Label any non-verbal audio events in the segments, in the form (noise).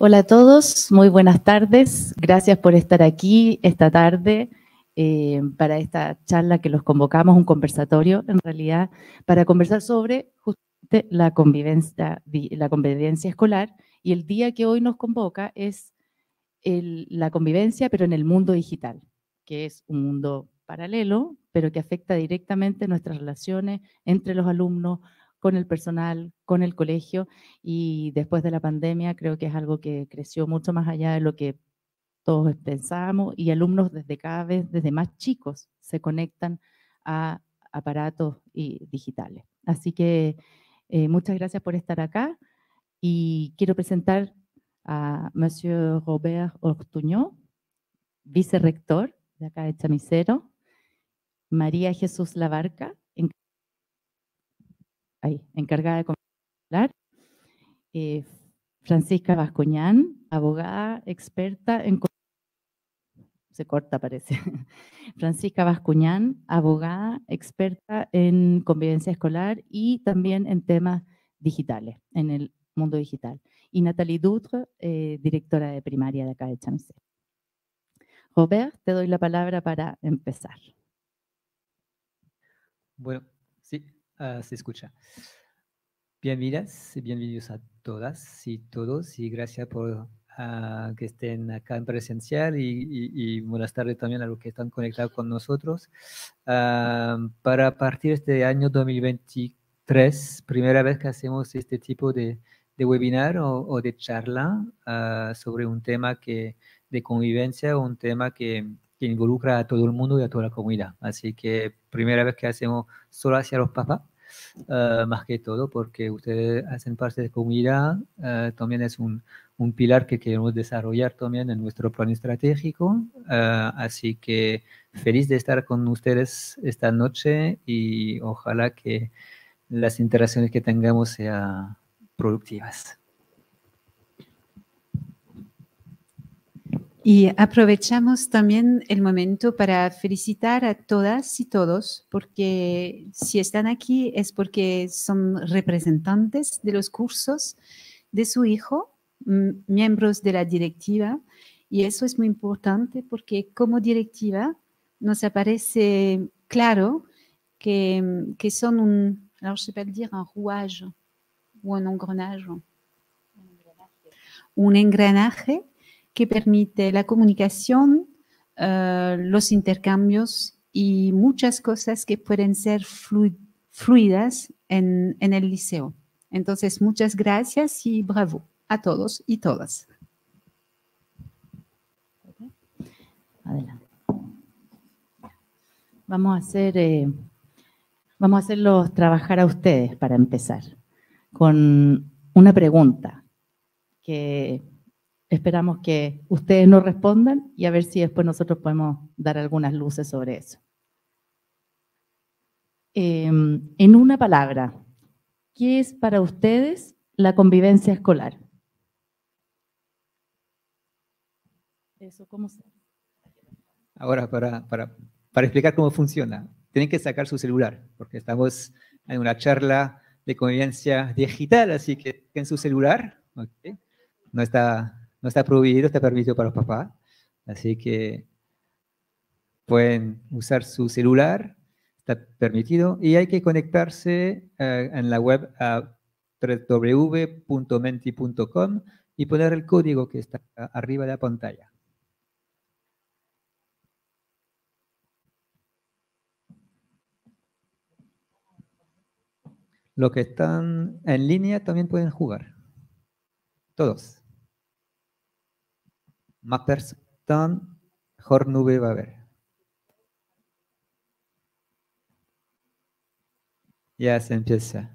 Hola a todos, muy buenas tardes. Gracias por estar aquí esta tarde eh, para esta charla que los convocamos, un conversatorio en realidad, para conversar sobre justamente la convivencia, escolar. Y el día que hoy nos convoca es la convivencia, pero en el mundo digital, que es un mundo paralelo, pero que afecta directamente nuestras relaciones entre los alumnos, con el personal, con el colegio y después de la pandemia creo que es algo que creció mucho más allá de lo que todos pensamos y alumnos desde cada vez, desde más chicos, se conectan a aparatos y eh, digitales. Así que eh, muchas gracias por estar acá y quiero presentar a Monsieur Robert Ortuño, vicerrector de acá de Chamicero, María Jesús Labarca, encargada de Convivencia Escolar, eh, Francisca Vascuñán, abogada experta en... Se corta, parece. (laughs) Francisca Vascuñán, abogada experta en convivencia escolar y también en temas digitales, en el mundo digital. Y Nathalie Dutre, eh, directora de primaria de acá de Chance. Robert, te doy la palabra para empezar. Bueno, sí, Ah, se escucha. Bienvenidas y bienvenidos a todas y todos y gracias por ah, que estén acá en presencial y, buenas tardes también a los que están conectados con nosotros. Ah, para partir de este año 2023, primera vez que hacemos este tipo de, webinar o, de charla sobre un tema que, de convivencia, o un tema que que involucra a todo el mundo y a toda la comunidad. Así que primera vez que hacemos solo hacia los papás, eh, más que todo, porque ustedes hacen parte de la comunidad, eh, también es un, pilar que queremos desarrollar también en nuestro plan estratégico. Eh, así que feliz de estar con ustedes esta noche y ojalá que las interacciones que tengamos sean productivas. Y aprovechamos también el momento para felicitar a todas y todos, porque si están aquí es porque son representantes de los cursos de su hijo, miembros de la directiva, y eso es muy importante porque como directiva nos aparece claro que, que son un, no sé un rouage o un engranaje. Un engranaje que permite la comunicación, eh, los intercambios y muchas cosas que pueden ser fluidas en, el liceo. Entonces, muchas gracias y bravo a todos y todas. Vamos a hacer, eh, vamos a hacerlos trabajar a ustedes para empezar con una pregunta que Esperamos que ustedes nos respondan y a ver si después nosotros podemos dar algunas luces sobre eso. Em, en una palabra, ¿qué es para ustedes la convivencia escolar? Eso, ¿cómo se? Ahora, para, para, explicar cómo funciona, tienen que sacar su celular, porque estamos en una charla de convivencia digital, así que en su celular, no está no está prohibido, está permitido para los papás. Así que pueden usar su celular, está permitido. Y hay que conectarse eh, en la web a www.menti.com y poner el código que está arriba de la pantalla. Los que están en línea también pueden jugar. Todos mejor nube va a haber. Ya se empieza.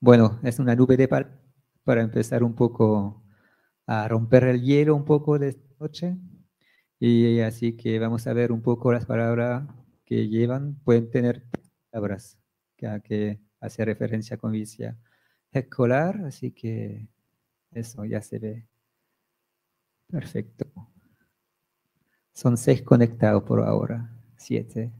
Bueno, es una nube de par para empezar un poco a romper el hielo un poco de esta noche. Y así que vamos a ver un poco las palabras que llevan. Pueden tener palabras que, que hace referencia con vicia escolar, así que eso ya se ve. Perfecto. Son seis conectados por ahora. Siete.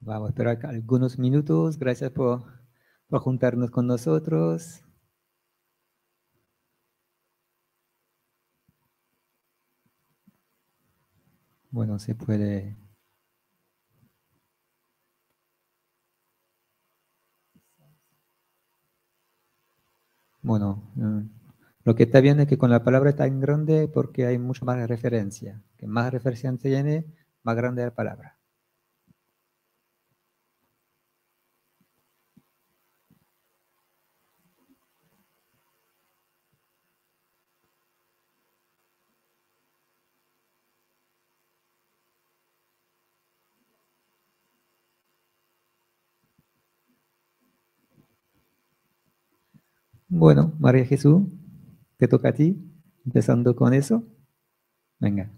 Vamos a esperar algunos minutos. Gracias por va juntarnos con nosotros. Bueno, se puede... Bueno, mm, lo que está bien es que con la palabra está en grande porque hay mucho más referencia. Que más referencia tiene, más grande la palabra. Bueno, María Jesús, te toca a ti, empezando con eso. Venga.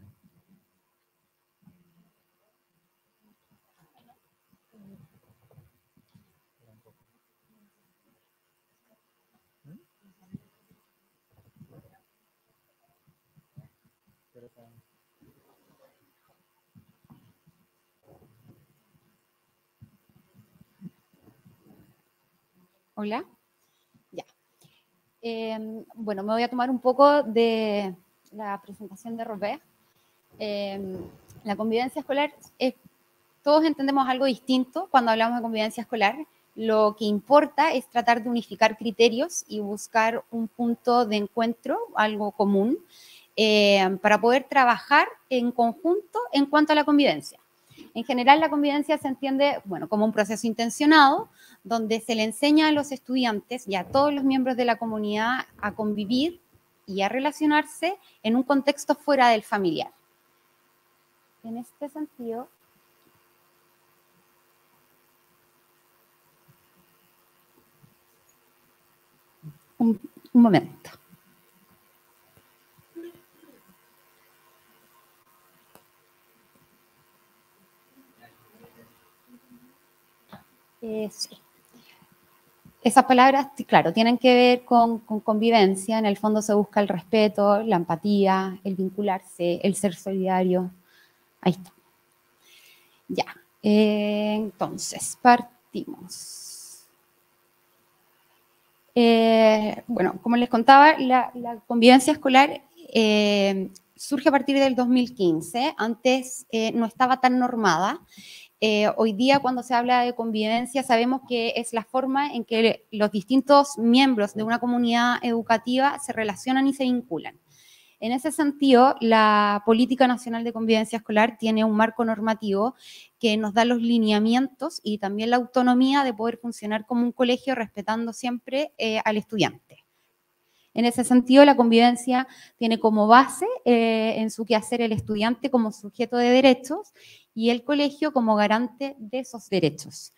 Hola. Em, bueno, me voy a tomar un poco de la presentación de Robert. Em, la convivencia escolar, todos entendemos algo distinto cuando hablamos de convivencia escolar. Lo que importa es tratar de unificar criterios y buscar un punto de encuentro, algo común, em, para poder trabajar en conjunto en cuanto a la convivencia. En general, la convivencia se entiende, bueno, como un proceso intencionado, donde se le enseña a los estudiantes y a todos los miembros de la comunidad a convivir y a relacionarse en un contexto fuera del familiar. En este sentido, un, un momento. sí. Esas palabras, claro, tienen que ver con, convivencia. En el fondo se busca el respeto, la empatía, el vincularse, el ser solidario. Ahí está. Ya. Eh, entonces, partimos. Eh, bueno, como les contaba, la, convivencia escolar eh, surge a partir del 2015. Antes no estaba tan normada eh, hoy día cuando se habla de convivencia sabemos que es la forma en que los distintos miembros de una comunidad educativa se relacionan y se vinculan. En ese sentido, la Política Nacional de Convivencia Escolar tiene un marco normativo que nos da los lineamientos y también la autonomía de poder funcionar como un colegio respetando siempre eh, al estudiante. En ese sentido, la convivencia tiene como base eh, en su quehacer el estudiante como sujeto de derechos y el colegio como garante de esos derechos.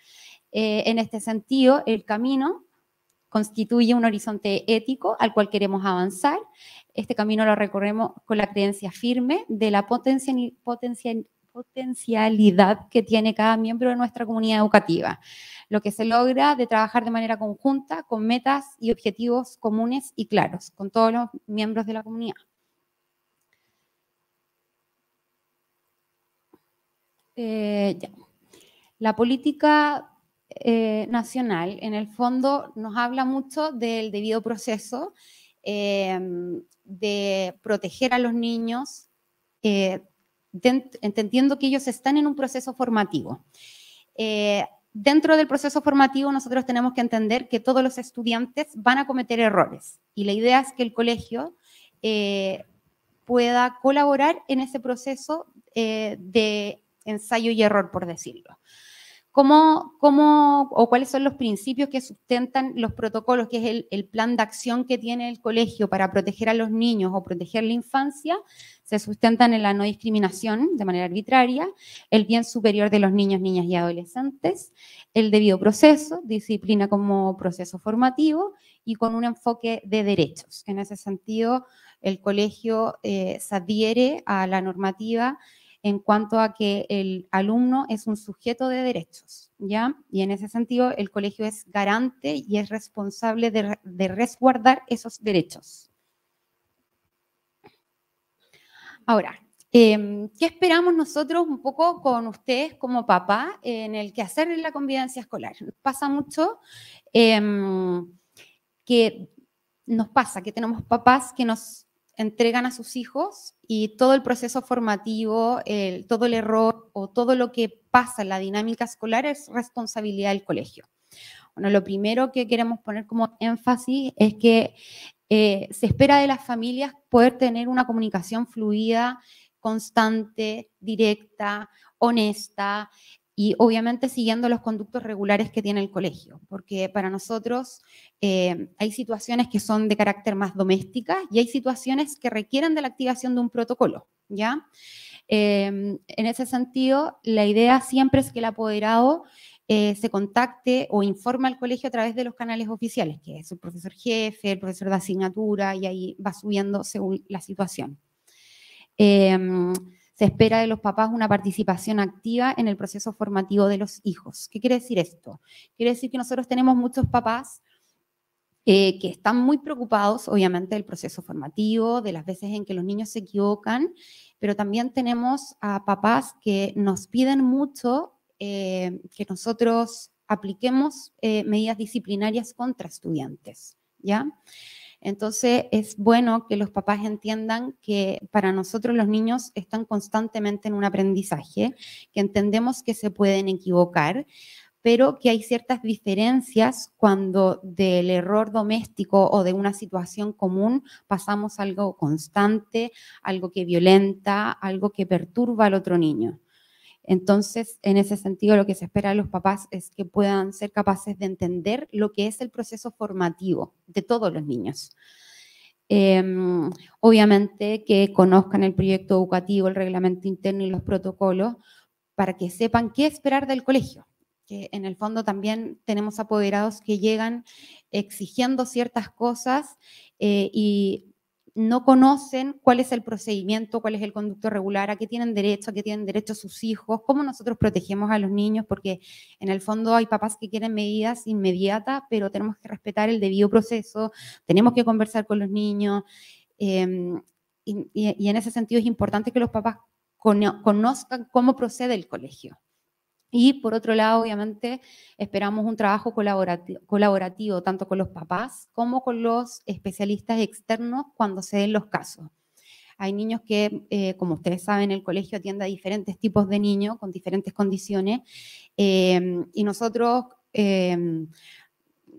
Eh, en este sentido, el camino constituye un horizonte ético al cual queremos avanzar. Este camino lo recorremos con la creencia firme de la potencia potencialidad que tiene cada miembro de nuestra comunidad educativa. Lo que se logra de trabajar de manera conjunta con metas y objetivos comunes y claros con todos los miembros de la comunidad. Eh, la política eh, nacional, en el fondo, nos habla mucho del debido proceso, eh, de proteger a los niños, entendiendo que ellos están en un proceso formativo. Eh, dentro del proceso formativo nosotros tenemos que entender que todos los estudiantes van a cometer errores y la idea es que el colegio eh, pueda colaborar en ese proceso eh, de ensayo y error, por decirlo. ¿Cómo, cómo o cuáles son los principios que sustentan los protocolos, que es el, plan de acción que tiene el colegio para proteger a los niños o proteger la infancia? Se sustentan en la no discriminación de manera arbitraria, el bien superior de los niños, niñas y adolescentes, el debido proceso, disciplina como proceso formativo y con un enfoque de derechos. En ese sentido, el colegio eh, se adhiere a la normativa en cuanto a que el alumno es un sujeto de derechos, ¿ya? Y en ese sentido, el colegio es garante y es responsable de, resguardar esos derechos. Ahora, em, ¿qué esperamos nosotros un poco con ustedes como papá en el quehacer en la convivencia escolar? Nos pasa mucho em, que nos pasa que tenemos papás que nos entregan a sus hijos y todo el proceso formativo, todo el error o todo lo que pasa en la dinámica escolar es responsabilidad del colegio. Bueno, lo primero que queremos poner como énfasis es que eh, se espera de las familias poder tener una comunicación fluida, constante, directa, honesta, y obviamente siguiendo los conductos regulares que tiene el colegio, porque para nosotros eh, hay situaciones que son de carácter más doméstica y hay situaciones que requieren de la activación de un protocolo, ¿ya? Eh, en ese sentido, la idea siempre es que el apoderado eh, se contacte o informe al colegio a través de los canales oficiales, que es el profesor jefe, el profesor de asignatura, y ahí va subiendo según la situación. Eh, se espera de los papás una participación activa en el proceso formativo de los hijos. ¿Qué quiere decir esto? Quiere decir que nosotros tenemos muchos papás eh, que están muy preocupados, obviamente, del proceso formativo, de las veces en que los niños se equivocan, pero también tenemos a papás que nos piden mucho eh, que nosotros apliquemos eh, medidas disciplinarias contra estudiantes, ¿ya? Entonces es bueno que los papás entiendan que para nosotros los niños están constantemente en un aprendizaje, que entendemos que se pueden equivocar, pero que hay ciertas diferencias cuando del error doméstico o de una situación común pasamos algo constante, algo que violenta, algo que perturba al otro niño. Entonces, en ese sentido, lo que se espera de los papás es que puedan ser capaces de entender lo que es el proceso formativo de todos los niños. Em, obviamente que conozcan el proyecto educativo, el reglamento interno y los protocolos para que sepan qué esperar del colegio. Que en el fondo también tenemos apoderados que llegan exigiendo ciertas cosas eh, y no conocen cuál es el procedimiento, cuál es el conducto regular, a qué tienen derecho, a qué tienen derecho sus hijos, cómo nosotros protegemos a los niños, porque en el fondo hay papás que quieren medidas inmediatas, pero tenemos que respetar el debido proceso, tenemos que conversar con los niños, em, y, en ese sentido es importante que los papás conozcan cómo procede el colegio. Y por otro lado, obviamente, esperamos un trabajo colaborativo, tanto con los papás como con los especialistas externos cuando se den los casos. Hay niños que, eh, como ustedes saben, el colegio atiende a diferentes tipos de niños con diferentes condiciones em, y nosotros em,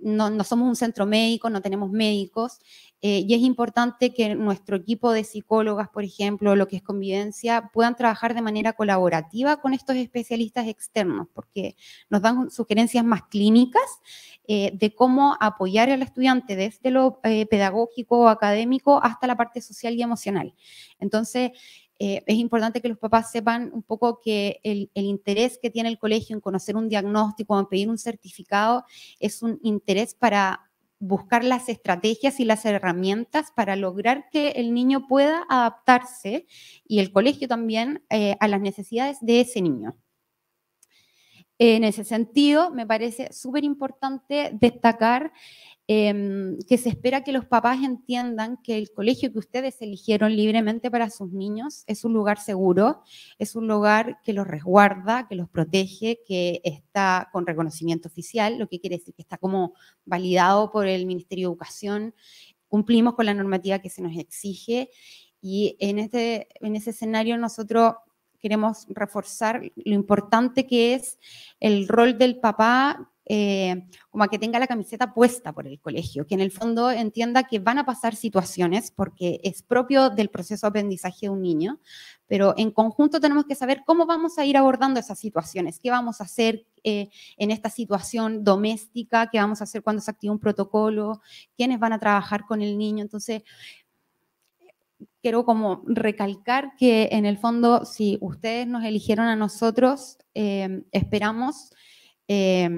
no, somos un centro médico, no tenemos médicos eh, y es importante que nuestro equipo de psicólogas, por ejemplo, lo que es convivencia, puedan trabajar de manera colaborativa con estos especialistas externos, porque nos dan sugerencias más clínicas eh, de cómo apoyar al estudiante desde lo eh, pedagógico o académico hasta la parte social y emocional. Entonces, es importante que los papás sepan un poco que el, interés que tiene el colegio en conocer un diagnóstico, en pedir un certificado, es un interés para buscar las estrategias y las herramientas para lograr que el niño pueda adaptarse y el colegio también eh, a las necesidades de ese niño. En ese sentido, me parece súper importante destacar em, que se espera que los papás entiendan que el colegio que ustedes eligieron libremente para sus niños es un lugar seguro, es un lugar que los resguarda, que los protege, que está con reconocimiento oficial, lo que quiere decir que está como validado por el Ministerio de Educación, cumplimos con la normativa que se nos exige y en, este, en ese escenario nosotros queremos reforzar lo importante que es el rol del papá eh, como que tenga la camiseta puesta por el colegio, que en el fondo entienda que van a pasar situaciones, porque es propio del proceso de aprendizaje de un niño, pero en conjunto tenemos que saber cómo vamos a ir abordando esas situaciones, qué vamos a hacer eh, en esta situación doméstica, qué vamos a hacer cuando se activa un protocolo, quiénes van a trabajar con el niño. Entonces, quiero como recalcar que en el fondo, si ustedes nos eligieron a nosotros, eh, esperamos eh,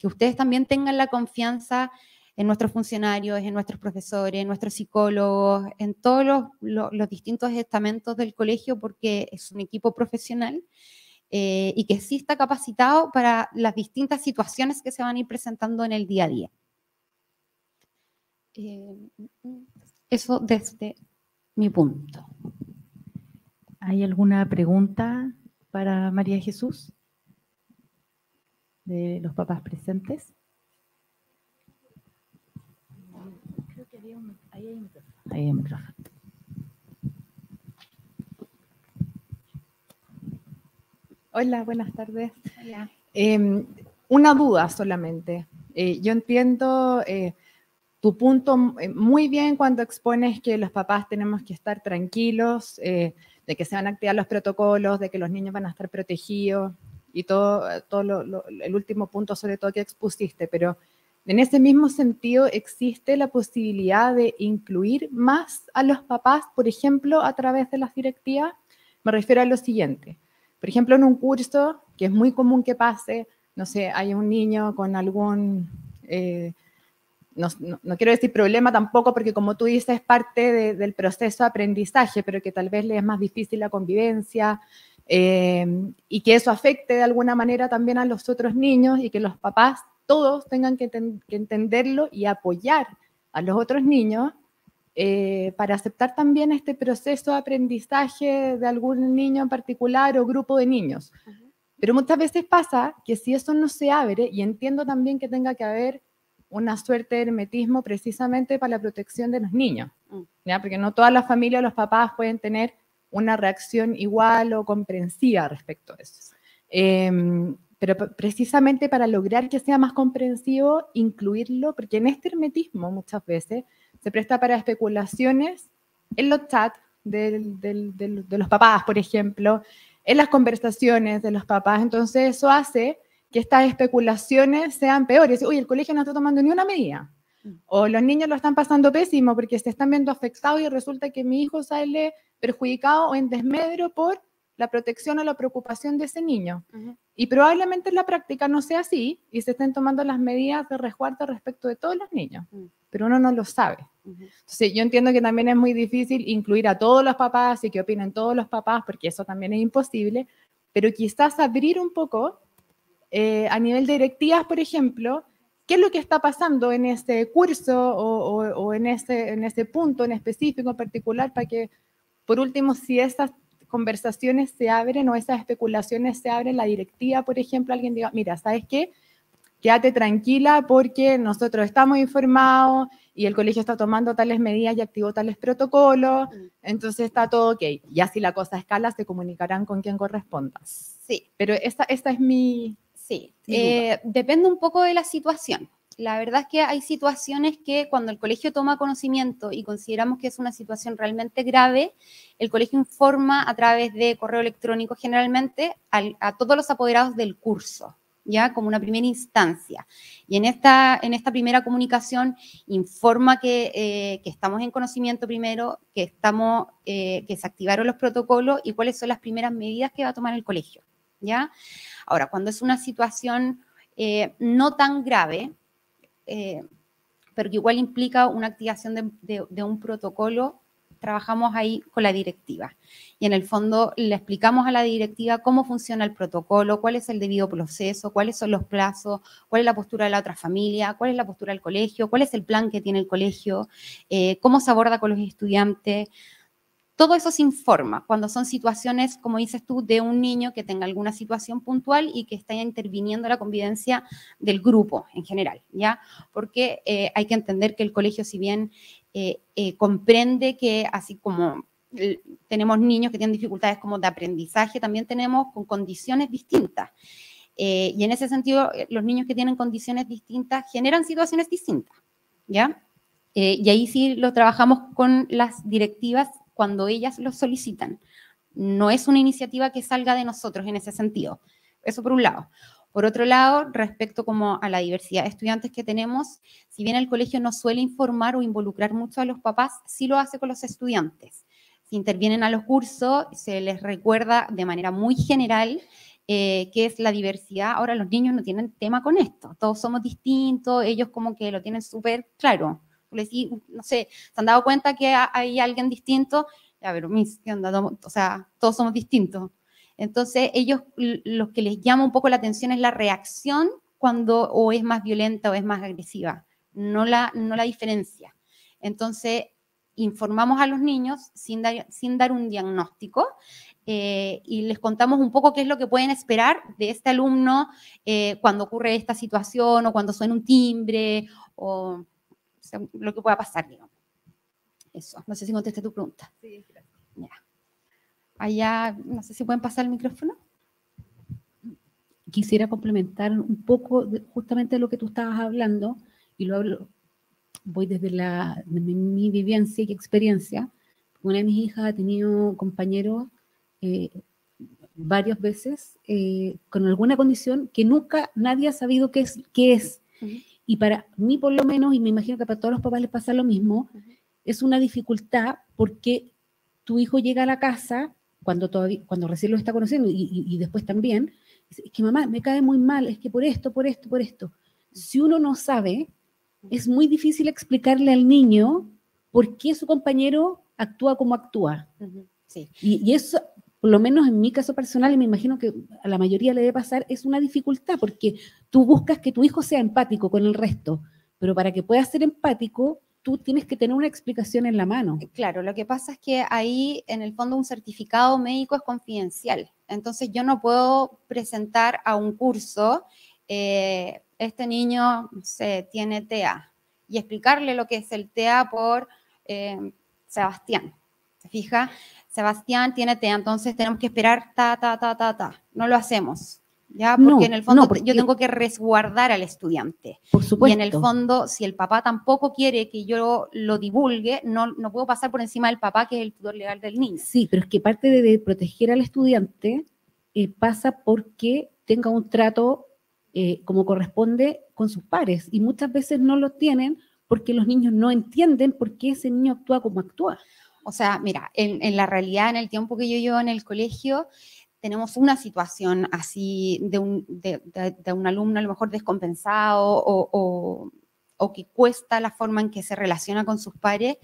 que ustedes también tengan la confianza en nuestros funcionarios, en nuestros profesores, en nuestros psicólogos, en todos los, distintos estamentos del colegio, porque es un equipo profesional eh, y que sí está capacitado para las distintas situaciones que se van a ir presentando en el día a día. Mm, mm, eso desde mi punto. ¿Hay alguna pregunta para María Jesús de los papás presentes? Creo que había un, hay un micrófono. Ahí hay un micrófono. Hola, buenas tardes. Hola. Em, una duda solamente. Eh, yo entiendo eh, tu punto eh, muy bien cuando expones que los papás tenemos que estar tranquilos, eh, de que se van a activar los protocolos, de que los niños van a estar protegidos y todo, todo el último punto sobre todo que expusiste, pero en ese mismo sentido existe la posibilidad de incluir más a los papás, por ejemplo, a través de las directivas. Me refiero a lo siguiente, por ejemplo, en un curso que es muy común que pase, no sé, hay un niño con algún... Eh, no, quiero decir problema tampoco, porque como tú dices, es parte del proceso de aprendizaje, pero que tal vez le es más difícil la convivencia eh, y que eso afecte de alguna manera también a los otros niños y que los papás todos tengan que, entenderlo y apoyar a los otros niños eh, para aceptar también este proceso de aprendizaje de algún niño en particular o grupo de niños. Pero muchas veces pasa que si eso no se abre, y entiendo también que tenga que haber una suerte de hermetismo precisamente para la protección de los niños, mm. porque no todas las familias, los papás pueden tener una reacción igual o comprensiva respecto a eso. Em, pero precisamente para lograr que sea más comprensivo, incluirlo, porque en este hermetismo muchas veces se presta para especulaciones en los chats de los papás, por ejemplo, en las conversaciones de los papás. Entonces eso hace que estas especulaciones sean peores. Oye, el colegio no está tomando ni una medida. Mm. O los niños lo están pasando pésimo porque se están viendo afectados y resulta que mi hijo sale perjudicado o en desmedro por la protección o la preocupación de ese niño. Y probablemente la práctica no sea así y se estén tomando las medidas de resguardo respecto de todos los niños, mm. pero uno no lo sabe. Entonces yo entiendo que también es muy difícil incluir a todos los papás y que opinen todos los papás, porque eso también es imposible, pero quizás abrir un poco eh, a nivel de directivas, por ejemplo, qué es lo que está pasando en este curso o, en, ese en ese punto en específico, en particular, para que, por último, si esas conversaciones se abren o esas especulaciones se abren, la directiva, por ejemplo, alguien diga, mira, ¿sabes qué? Quédate tranquila porque nosotros estamos informados y el colegio está tomando tales medidas y activó tales protocolos, mm. entonces está todo ok. Y así la cosa escala, se comunicarán con quien corresponda. Sí. Pero esta, esta es mi, Sí, eh, depende un poco de la situación. La verdad es que hay situaciones que cuando el colegio toma conocimiento y consideramos que es una situación realmente grave, el colegio informa a través de correo electrónico generalmente a todos los apoderados del curso, ya como una primera instancia. Y en esta, en esta primera comunicación informa que, eh, estamos en conocimiento primero, que, estamos, eh, que se activaron los protocolos y cuáles son las primeras medidas que va a tomar el colegio. ¿ya? Ahora, cuando es una situación eh, no tan grave, eh, pero que igual implica una activación de, un protocolo, trabajamos ahí con la directiva. Y en el fondo le explicamos a la directiva cómo funciona el protocolo, cuál es el debido proceso, cuáles son los plazos, cuál es la postura de la otra familia, cuál es la postura del colegio, cuál es el plan que tiene el colegio, eh, cómo se aborda con los estudiantes. Todo eso se informa cuando son situaciones, como dices tú, de un niño que tenga alguna situación puntual y que está interviniendo la convivencia del grupo en general, ¿ya? Porque eh, hay que entender que el colegio, si bien eh, eh, comprende que así como tenemos niños que tienen dificultades como de aprendizaje, también tenemos con condiciones distintas. y en ese sentido, los niños que tienen condiciones distintas generan situaciones distintas, ¿ya? y ahí sí lo trabajamos con las directivas cuando ellas lo solicitan. No es una iniciativa que salga de nosotros en ese sentido. Eso por un lado. Por otro lado, respecto como a la diversidad de estudiantes que tenemos, si bien el colegio no suele informar o involucrar mucho a los papás, sí lo hace con los estudiantes. Si intervienen a los cursos, se les recuerda de manera muy general eh, que es la diversidad. Ahora los niños no tienen tema con esto, todos somos distintos, ellos como que lo tienen súper claro les y uh, no sé, se han dado cuenta que hay alguien distinto, ya, ver, mis, ¿qué onda? O sea, todos somos distintos. Entonces, ellos, lo que les llama un poco la atención es la reacción cuando o es más violenta o es más agresiva, no la, no la diferencia. Entonces, informamos a los niños sin dar, sin dar un diagnóstico eh, y les contamos un poco qué es lo que pueden esperar de este alumno eh, cuando ocurre esta situación o cuando suena un timbre o lo que pueda pasar, digamos. Eso, no sé si contesté tu pregunta. Sí, gracias. Allá, no sé si pueden pasar el micrófono. Quisiera complementar un poco justamente lo que tú estabas hablando, y lo hablo, voy desde, mi vivencia y experiencia. Una de mis hijas ha tenido compañeros eh, varias veces eh, con alguna condición que nunca nadie ha sabido qué es. Qué es. Y para mí por lo menos, y me imagino que para todos los papás les pasa lo mismo, es una dificultad porque tu hijo llega a la casa cuando, todavía, cuando recién lo está conociendo y, después también, es que mamá, me cae muy mal, es que por esto, por esto, por esto. Si uno no sabe, es muy difícil explicarle al niño por qué su compañero actúa como actúa. y, eso por lo menos en mi caso personal, y me imagino que a la mayoría le debe pasar, es una dificultad, porque tú buscas que tu hijo sea empático con el resto, pero para que pueda ser empático, tú tienes que tener una explicación en la mano. Eh, claro, lo que pasa es que ahí, en el fondo, un certificado médico es confidencial. Entonces, yo no puedo presentar a un curso, eh, este niño se tiene TEA, y explicarle lo que es el TEA por eh, Sebastián. ¿Se fija? Sebastián tiene entonces tenemos que esperar ta, ta, ta, ta, ta. No lo hacemos. ¿ya? Porque en el fondo yo tengo que resguardar al estudiante. Por supuesto. Y en el fondo, si el papá tampoco quiere que yo lo divulgue, no, no puedo pasar por encima del papá, que es el tutor legal del niño. Sí, pero es que parte de, proteger al estudiante eh, pasa porque tenga un trato eh, como corresponde con sus pares. Y muchas veces no lo tienen porque los niños no entienden por qué ese niño actúa como actúa. O sea, mira, en, la realidad, en el tiempo que yo llevo en el colegio, tenemos una situación así de un, alumno a lo mejor descompensado o, o, que cuesta la forma en que se relaciona con sus pares.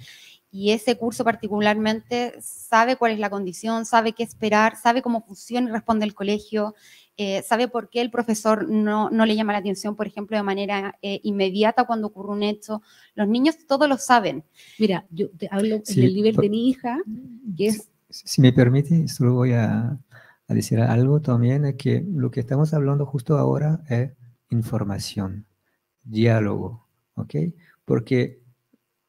Y ese curso particularmente sabe cuál es la condición, sabe qué esperar, sabe cómo funciona y responde el colegio, eh, sabe por qué el profesor no, le llama la atención, por ejemplo, de manera eh, inmediata cuando ocurre un hecho. Los niños todos lo saben. Mira, yo te hablo en el nivel de mi hija, que Si, me permite, solo voy a, a decir algo también, es que lo que estamos hablando justo ahora es información, diálogo, ¿ok? Porque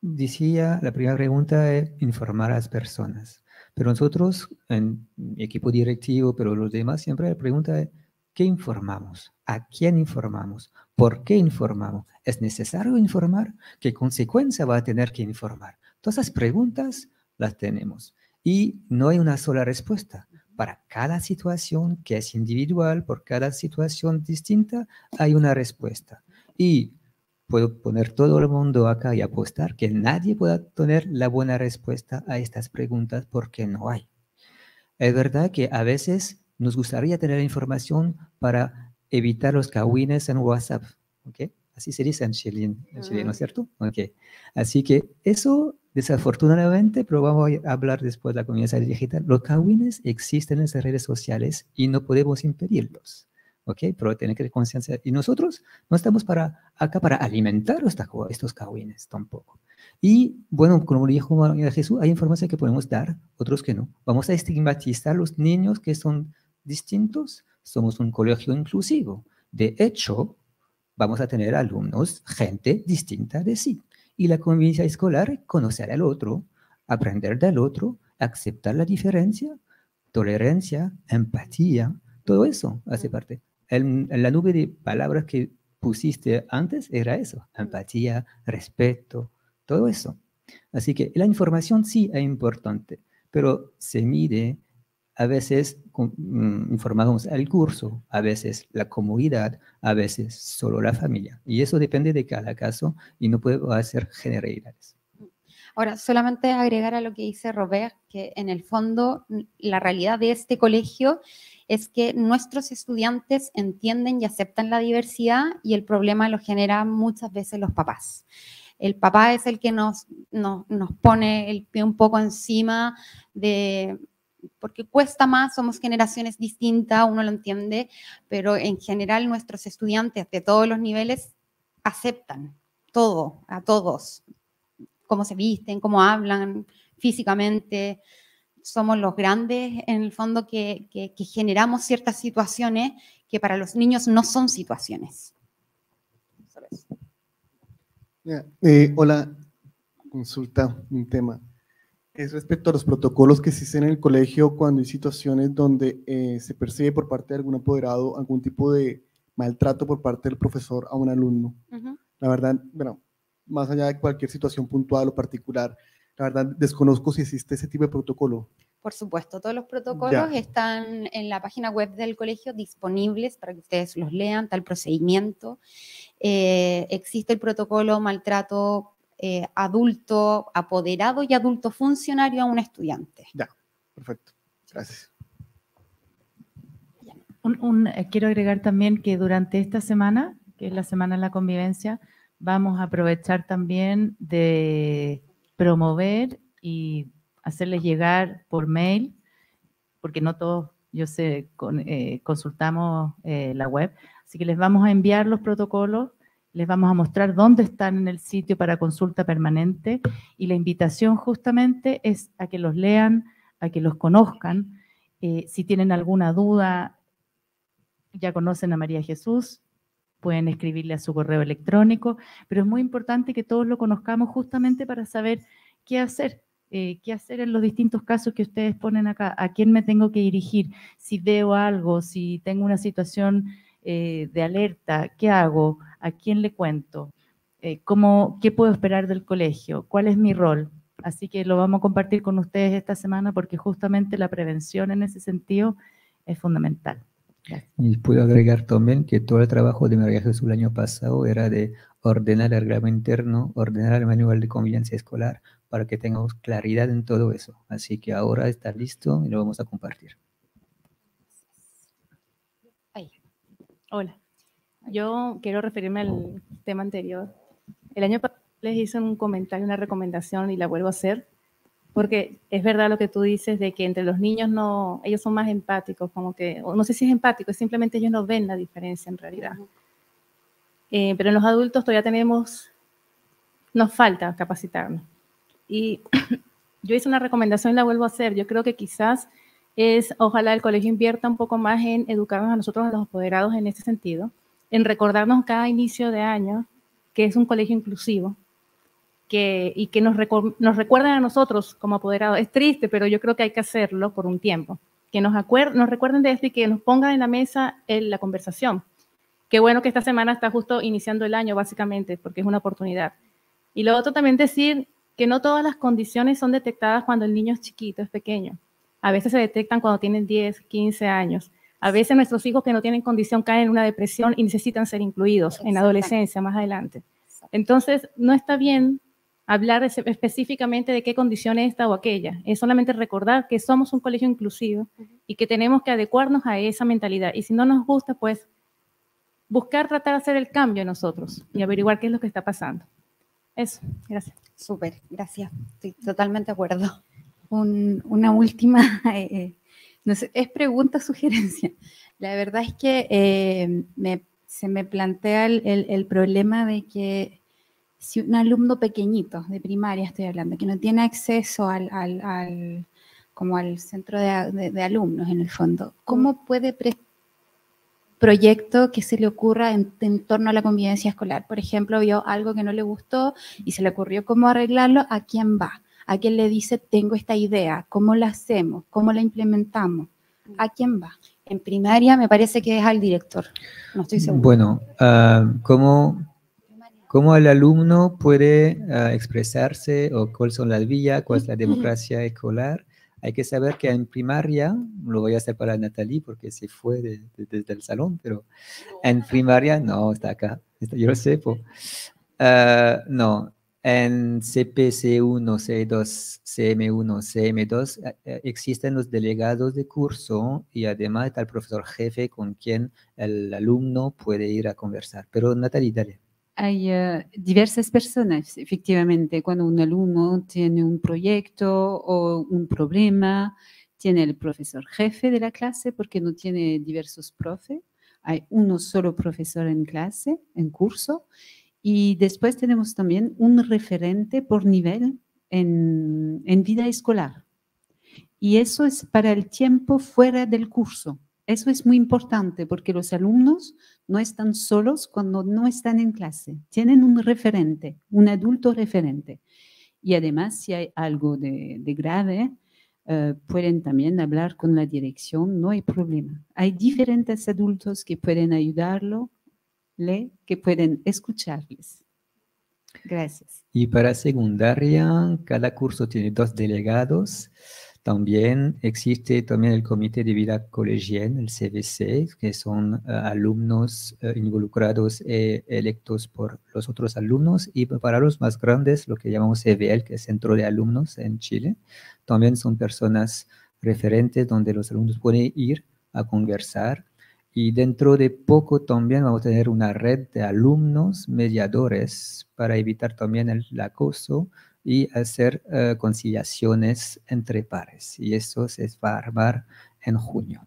decía, la primera pregunta es informar a las personas. Pero nosotros, en equipo directivo, pero los demás, siempre la pregunta es, ¿qué informamos? ¿A quién informamos? ¿Por qué informamos? ¿Es necesario informar? ¿Qué consecuencia va a tener que informar? Todas esas preguntas las tenemos. Y no hay una sola respuesta. Para cada situación que es individual, por cada situación distinta, hay una respuesta. Y puedo poner todo el mundo acá y apostar que nadie pueda tener la buena respuesta a estas preguntas porque no hay. Es verdad que a veces nos gustaría tener información para evitar los cahuines en WhatsApp, Así se dice en Chile, ¿no es cierto? Así que eso, desafortunadamente, pero vamos a hablar después de la comunidad digital, los cahuines existen en las redes sociales y no podemos impedirlos. ¿ok? Pero tiene que tener conciencia. Y nosotros no estamos para, acá para alimentar estos, estos cagüines tampoco. Y bueno, como dijo Jesús, hay información que podemos dar, otros que no. Vamos a estigmatizar a los niños que son distintos. Somos un colegio inclusivo. De hecho, vamos a tener alumnos, gente distinta de sí. Y la convivencia escolar, conocer al otro, aprender del otro, aceptar la diferencia, tolerancia, empatía, todo eso hace parte la nube de palabras que pusiste antes era eso, mm. empatía, respeto, todo eso. Así que la información sí es importante, pero se mide a veces mm, informamos al curso, a veces la comunidad, a veces solo la familia. Y eso depende de cada caso y no puedo hacer generalidades. Ahora, solamente agregar a lo que dice Robert, que en el fondo la realidad de este colegio es que nuestros estudiantes entienden y aceptan la diversidad y el problema lo generan muchas veces los papás. El papá es el que nos, nos, nos pone el pie un poco encima de, porque cuesta más, somos generaciones distintas, uno lo entiende, pero en general nuestros estudiantes de todos los niveles aceptan todo, a todos, cómo se visten, cómo hablan físicamente. Somos los grandes, en el fondo, que, generamos ciertas situaciones que para los niños no son situaciones. Eh, hola, consulta un tema. Es respecto a los protocolos que existen en el colegio cuando hay situaciones donde eh, se percibe por parte de algún apoderado algún tipo de maltrato por parte del profesor a un alumno. La verdad, bueno, más allá de cualquier situación puntual o particular. La verdad, desconozco si existe ese tipo de protocolo. Por supuesto, todos los protocolos están en la página web del colegio disponibles para que ustedes los lean, tal procedimiento. Eh, existe el protocolo maltrato eh, adulto apoderado y adulto funcionario a un estudiante. Ya, perfecto. Gracias. Eh, quiero agregar también que durante esta semana, que es la semana de la convivencia, vamos a aprovechar también de promover y hacerles llegar por mail, porque no todos, yo sé, eh, consultamos eh, la web, así que les vamos a enviar los protocolos, les vamos a mostrar dónde están en el sitio para consulta permanente y la invitación justamente es a que los lean, a que los conozcan, eh, si tienen alguna duda, ya conocen a María Jesús, pueden escribirle a su correo electrónico, pero es muy importante que todos lo conozcamos justamente para saber qué hacer, eh, qué hacer en los distintos casos que ustedes ponen acá, a quién me tengo que dirigir, si veo algo, si tengo una situación eh, de alerta, qué hago, a quién le cuento, eh, cómo, qué puedo esperar del colegio, cuál es mi rol. Así que lo vamos a compartir con ustedes esta semana porque justamente la prevención en ese sentido es fundamental. Y puedo agregar también que todo el trabajo de María Jesús el año pasado era de ordenar el reglamento interno, ordenar el manual de convivencia escolar, para que tengamos claridad en todo eso. Así que ahora está listo y lo vamos a compartir. Hola, yo quiero referirme al tema anterior. El año pasado les hice un comentario, una recomendación y la vuelvo a hacer porque es verdad lo que tú dices de que entre los niños no, ellos son más empáticos, como que, no sé si es empático, simplemente ellos no ven la diferencia en realidad. Eh, pero en los adultos todavía tenemos, nos falta capacitarnos. Y (clears throat) yo hice una recomendación y la vuelvo a hacer. Yo creo que quizás es, ojalá el colegio invierta un poco más en educarnos a nosotros, a los apoderados en este sentido, en recordarnos cada inicio de año que es un colegio inclusivo, y que nos, nos recuerden a nosotros como apoderados. Es triste, pero yo creo que hay que hacerlo por un tiempo. Que nos, nos recuerden de esto y que nos pongan en la mesa en eh, la conversación. Qué bueno que esta semana está justo iniciando el año, básicamente, porque es una oportunidad. Y lo otro también decir que no todas las condiciones son detectadas cuando el niño es chiquito, es pequeño. A veces se detectan cuando tienen 10, 15 años. A veces nuestros hijos que no tienen condición caen en una depresión y necesitan ser incluidos en la adolescencia más adelante. Entonces, no está bien hablar específicamente de qué condición es esta o aquella. Es solamente recordar que somos un colegio inclusivo y que tenemos que adecuarnos a esa mentalidad. Y si no nos gusta, pues buscar tratar de hacer el cambio en nosotros y averiguar qué es lo que está pasando. Eso, gracias. Súper, gracias. Estoy totalmente de acuerdo. una última, (laughs) eh, eh, es pregunta, (laughs) sugerencia. La verdad es que eh, se me plantea el problema de que si un alumno pequeñito de primaria, estoy hablando, que no tiene acceso al, como al centro de, alumnos en el fondo, ¿cómo mm. puede proyecto que se le ocurra en, torno a la convivencia escolar? Por ejemplo, vio algo que no le gustó y se le ocurrió cómo arreglarlo, ¿a quién va? ¿A quién le dice, tengo esta idea? ¿Cómo la hacemos? ¿Cómo la implementamos? ¿A mm. quién va? En primaria me parece que es al director, no estoy seguro. Bueno, ah, ¿cómo ¿Cómo el alumno puede ah, expresarse o cuáles son las vías, cuál es la democracia escolar? Hay que saber que en primaria, lo voy a hacer para Natalie porque se fue desde el salón, pero en oh. primaria, no, está acá, yo lo sé. Ah, no, en CPC1, C2, CM1, CM2 existen los delegados de curso y además está el profesor jefe con quien el alumno puede ir a conversar. Pero Natalie, dale hay eh, diversas personas, efectivamente, cuando un alumno tiene un proyecto o un problema, tiene el profesor jefe de la clase porque no tiene diversos profes, hay uno solo profesor en clase, en curso, y después tenemos también un referente por nivel en, en vida escolar. Y eso es para el tiempo fuera del curso eso es muy importante porque los alumnos no están solos cuando no están en clase. Tienen un referente, un adulto referente. Y además, si hay algo de, grave, eh, pueden también hablar con la dirección, no hay problema. Hay diferentes adultos que pueden ayudarlo, que pueden escucharles. Gracias. Y para secundaria, cada curso tiene dos delegados. También existe también el Comité de Vida Colegial, el CVC, que son eh, alumnos eh, involucrados y eh, electos por los otros alumnos y para los más grandes, lo que llamamos CBL, e que es Centro de Alumnos en Chile, también son personas referentes donde los alumnos pueden ir a conversar y dentro de poco también vamos a tener una red de alumnos mediadores para evitar también el acoso y hacer eh, conciliaciones entre pares. Y eso se va a armar en junio.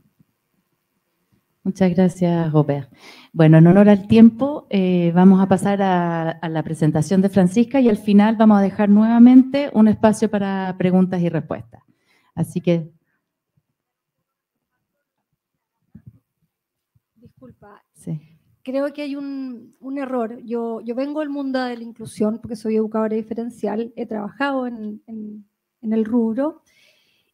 Muchas gracias, Robert. Bueno, en honor al tiempo, eh, vamos a pasar a, a, la presentación de Francisca y al final vamos a dejar nuevamente un espacio para preguntas y respuestas. Así que creo que hay un, un error. Yo, yo vengo del mundo de la inclusión porque soy educadora diferencial, he trabajado en, en, el rubro.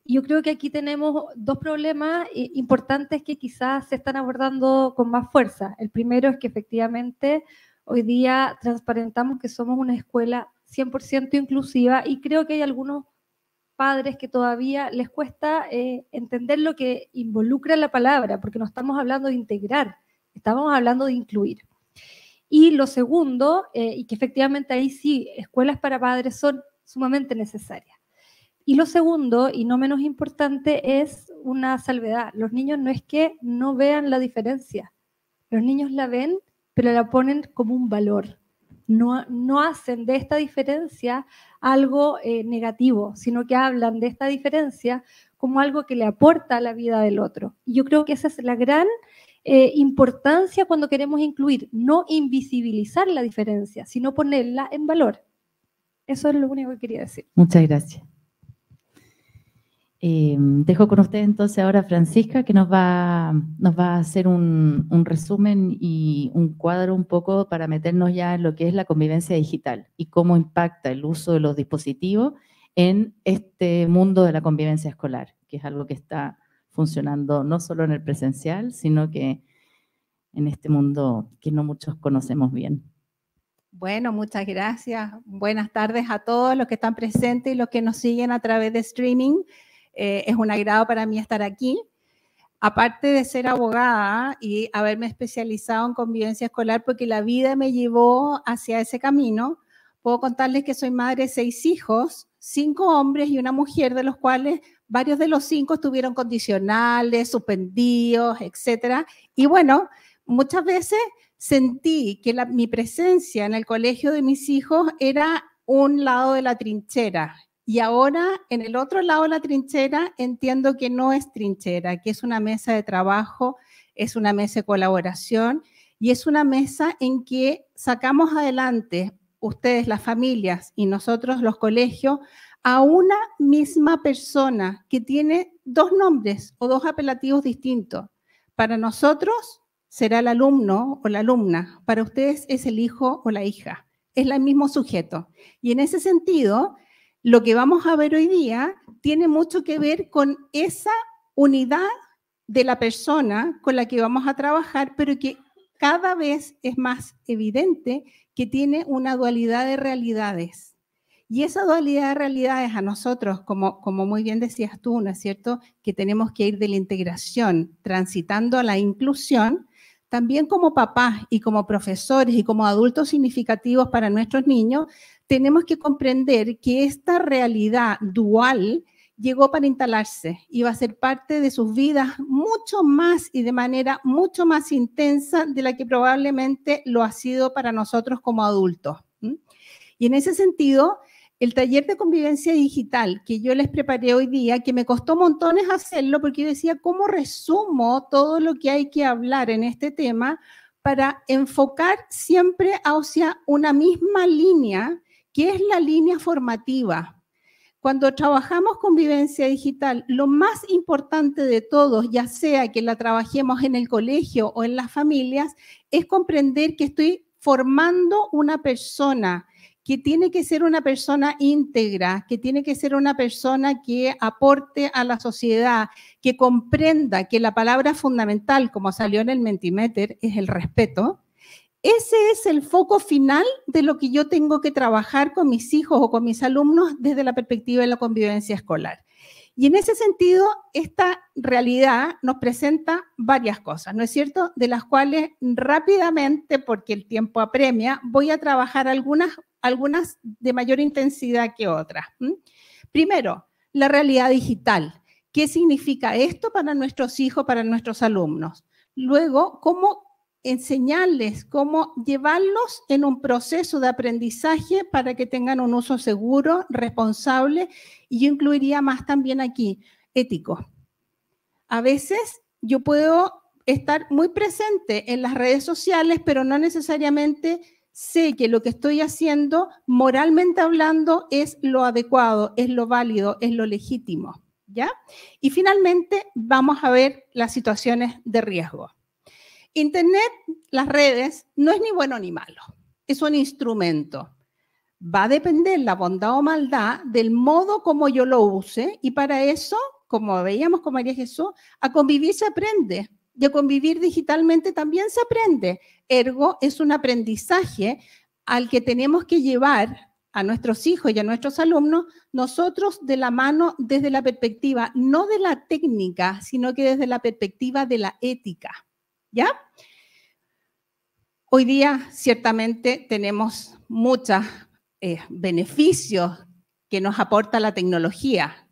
Y yo creo que aquí tenemos dos problemas eh, importantes que quizás se están abordando con más fuerza. El primero es que efectivamente hoy día transparentamos que somos una escuela 100% inclusiva y creo que hay algunos padres que todavía les cuesta eh, entender lo que involucra la palabra, porque no estamos hablando de integrar, Estábamos hablando de incluir. Y lo segundo, eh, y que efectivamente ahí sí, escuelas para padres son sumamente necesarias. Y lo segundo, y no menos importante, es una salvedad. Los niños no es que no vean la diferencia. Los niños la ven, pero la ponen como un valor. No, no hacen de esta diferencia algo eh, negativo, sino que hablan de esta diferencia como algo que le aporta a la vida del otro. Y yo creo que esa es la gran eh, importancia cuando queremos incluir, no invisibilizar la diferencia, sino ponerla en valor. Eso es lo único que quería decir. Muchas gracias. Em, dejo con usted entonces ahora a Francisca, que nos va, nos va a hacer un, un, resumen y un cuadro un poco para meternos ya en lo que es la convivencia digital y cómo impacta el uso de los dispositivos en este mundo de la convivencia escolar, que es algo que está funcionando no solo en el presencial, sino que en este mundo que no muchos conocemos bien. Bueno, muchas gracias. Buenas tardes a todos los que están presentes y los que nos siguen a través de streaming. Eh, es un agrado para mí estar aquí. Aparte de ser abogada y haberme especializado en convivencia escolar, porque la vida me llevó hacia ese camino, puedo contarles que soy madre de seis hijos, cinco hombres y una mujer, de los cuales varios de los cinco estuvieron condicionales, suspendidos, etc. Y bueno, muchas veces sentí que mi presencia en el colegio de mis hijos era un lado de la trinchera. Y ahora, en el otro lado de la trinchera, entiendo que no es trinchera, que es una mesa de trabajo, es una mesa de colaboración y es una mesa en que sacamos adelante ustedes, las familias y nosotros, los colegios, a una misma persona que tiene dos nombres o dos apelativos distintos. Para nosotros será el alumno o la alumna, para ustedes es el hijo o la hija, es el mismo sujeto. Y en ese sentido, lo que vamos a ver hoy día tiene mucho que ver con esa unidad de la persona con la que vamos a trabajar, pero que cada vez es más evidente que tiene una dualidad de realidades. Y esa dualidad de realidades a nosotros, como, como muy bien decías tú, ¿no es cierto?, que tenemos que ir de la integración, transitando a la inclusión, también como papás y como profesores y como adultos significativos para nuestros niños, tenemos que comprender que esta realidad dual llegó para instalarse y va a ser parte de sus vidas mucho más y de manera mucho más intensa de la que probablemente lo ha sido para nosotros como adultos. Y en ese sentido, el taller de convivencia digital que yo les preparé hoy día, que me costó montones hacerlo porque yo decía, ¿cómo resumo todo lo que hay que hablar en este tema para enfocar siempre hacia una misma línea, que es la línea formativa? Cuando trabajamos convivencia digital, lo más importante de todos, ya sea que la trabajemos en el colegio o en las familias, es comprender que estoy formando una persona, que tiene que ser una persona íntegra, que tiene que ser una persona que aporte a la sociedad, que comprenda que la palabra fundamental, como salió en el Mentimeter, es el respeto. Ese es el foco final de lo que yo tengo que trabajar con mis hijos o con mis alumnos desde la perspectiva de la convivencia escolar. Y en ese sentido, esta realidad nos presenta varias cosas, ¿no es cierto? De las cuales rápidamente, porque el tiempo apremia, voy a trabajar algunas algunas de mayor intensidad que otras. Primero, la realidad digital. ¿Qué significa esto para nuestros hijos, para nuestros alumnos? Luego, cómo enseñarles, cómo llevarlos en un proceso de aprendizaje para que tengan un uso seguro, responsable, y yo incluiría más también aquí, ético. A veces yo puedo estar muy presente en las redes sociales, pero no necesariamente sé que lo que estoy haciendo, moralmente hablando, es lo adecuado, es lo válido, es lo legítimo. ¿Ya? Y finalmente vamos a ver las situaciones de riesgo. Internet, las redes, no es ni bueno ni malo, es un instrumento. Va a depender la bondad o maldad del modo como yo lo use y para eso, como veíamos con María Jesús, a convivir se aprende. De convivir digitalmente también se aprende. Ergo, es un aprendizaje al que tenemos que llevar a nuestros hijos y a nuestros alumnos, nosotros de la mano desde la perspectiva, no de la técnica, sino que desde la perspectiva de la ética. ¿Ya? Hoy día ciertamente tenemos muchos eh, beneficios que nos aporta la tecnología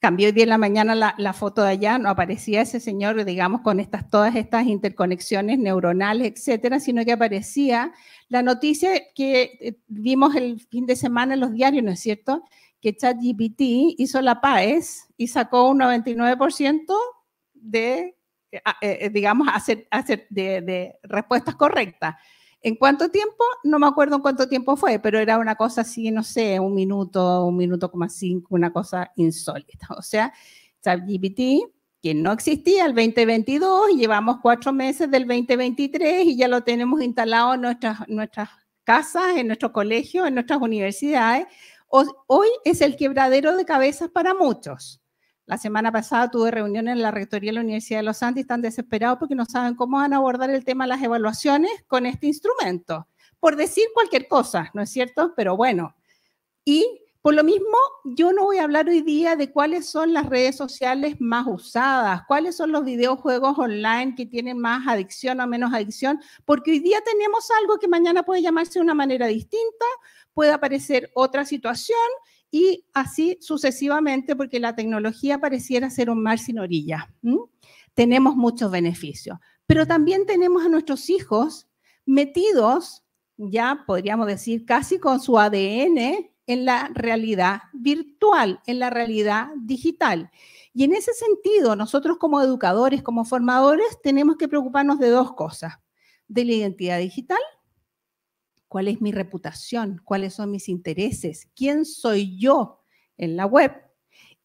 cambió hoy día en la mañana la, foto de allá, no aparecía ese señor, digamos, con estas, todas estas interconexiones neuronales, etcétera, sino que aparecía la noticia que eh, vimos el fin de semana en los diarios, ¿no es cierto? Que ChatGPT hizo la PAES y sacó un 99% de, eh, eh, digamos, de respuestas correctas. ¿En cuánto tiempo? No me acuerdo en cuánto tiempo fue, pero era una cosa así, no sé, un minuto, un minuto coma cinco, una cosa insólita. O sea, ChatGPT, que no existía el 2022, llevamos cuatro meses del 2023 y ya lo tenemos instalado en nuestras, nuestras casas, en nuestros colegios, en nuestras universidades. Hoy es el quebradero de cabezas para muchos la semana pasada tuve reunión en la Rectoría de la Universidad de los Andes y están desesperados porque no saben cómo van a abordar el tema de las evaluaciones con este instrumento. Por decir cualquier cosa, ¿no es cierto? Pero bueno. Y por lo mismo, yo no voy a hablar hoy día de cuáles son las redes sociales más usadas, cuáles son los videojuegos online que tienen más adicción o menos adicción, porque hoy día tenemos algo que mañana puede llamarse de una manera distinta, puede aparecer otra situación y así sucesivamente, porque la tecnología pareciera ser un mar sin orilla. Tenemos muchos beneficios, pero también tenemos a nuestros hijos metidos, ya podríamos decir, casi con su ADN en la realidad virtual, en la realidad digital. Y en ese sentido, nosotros como educadores, como formadores, tenemos que preocuparnos de dos cosas, de la identidad digital cuál es mi reputación, cuáles son mis intereses, quién soy yo en la web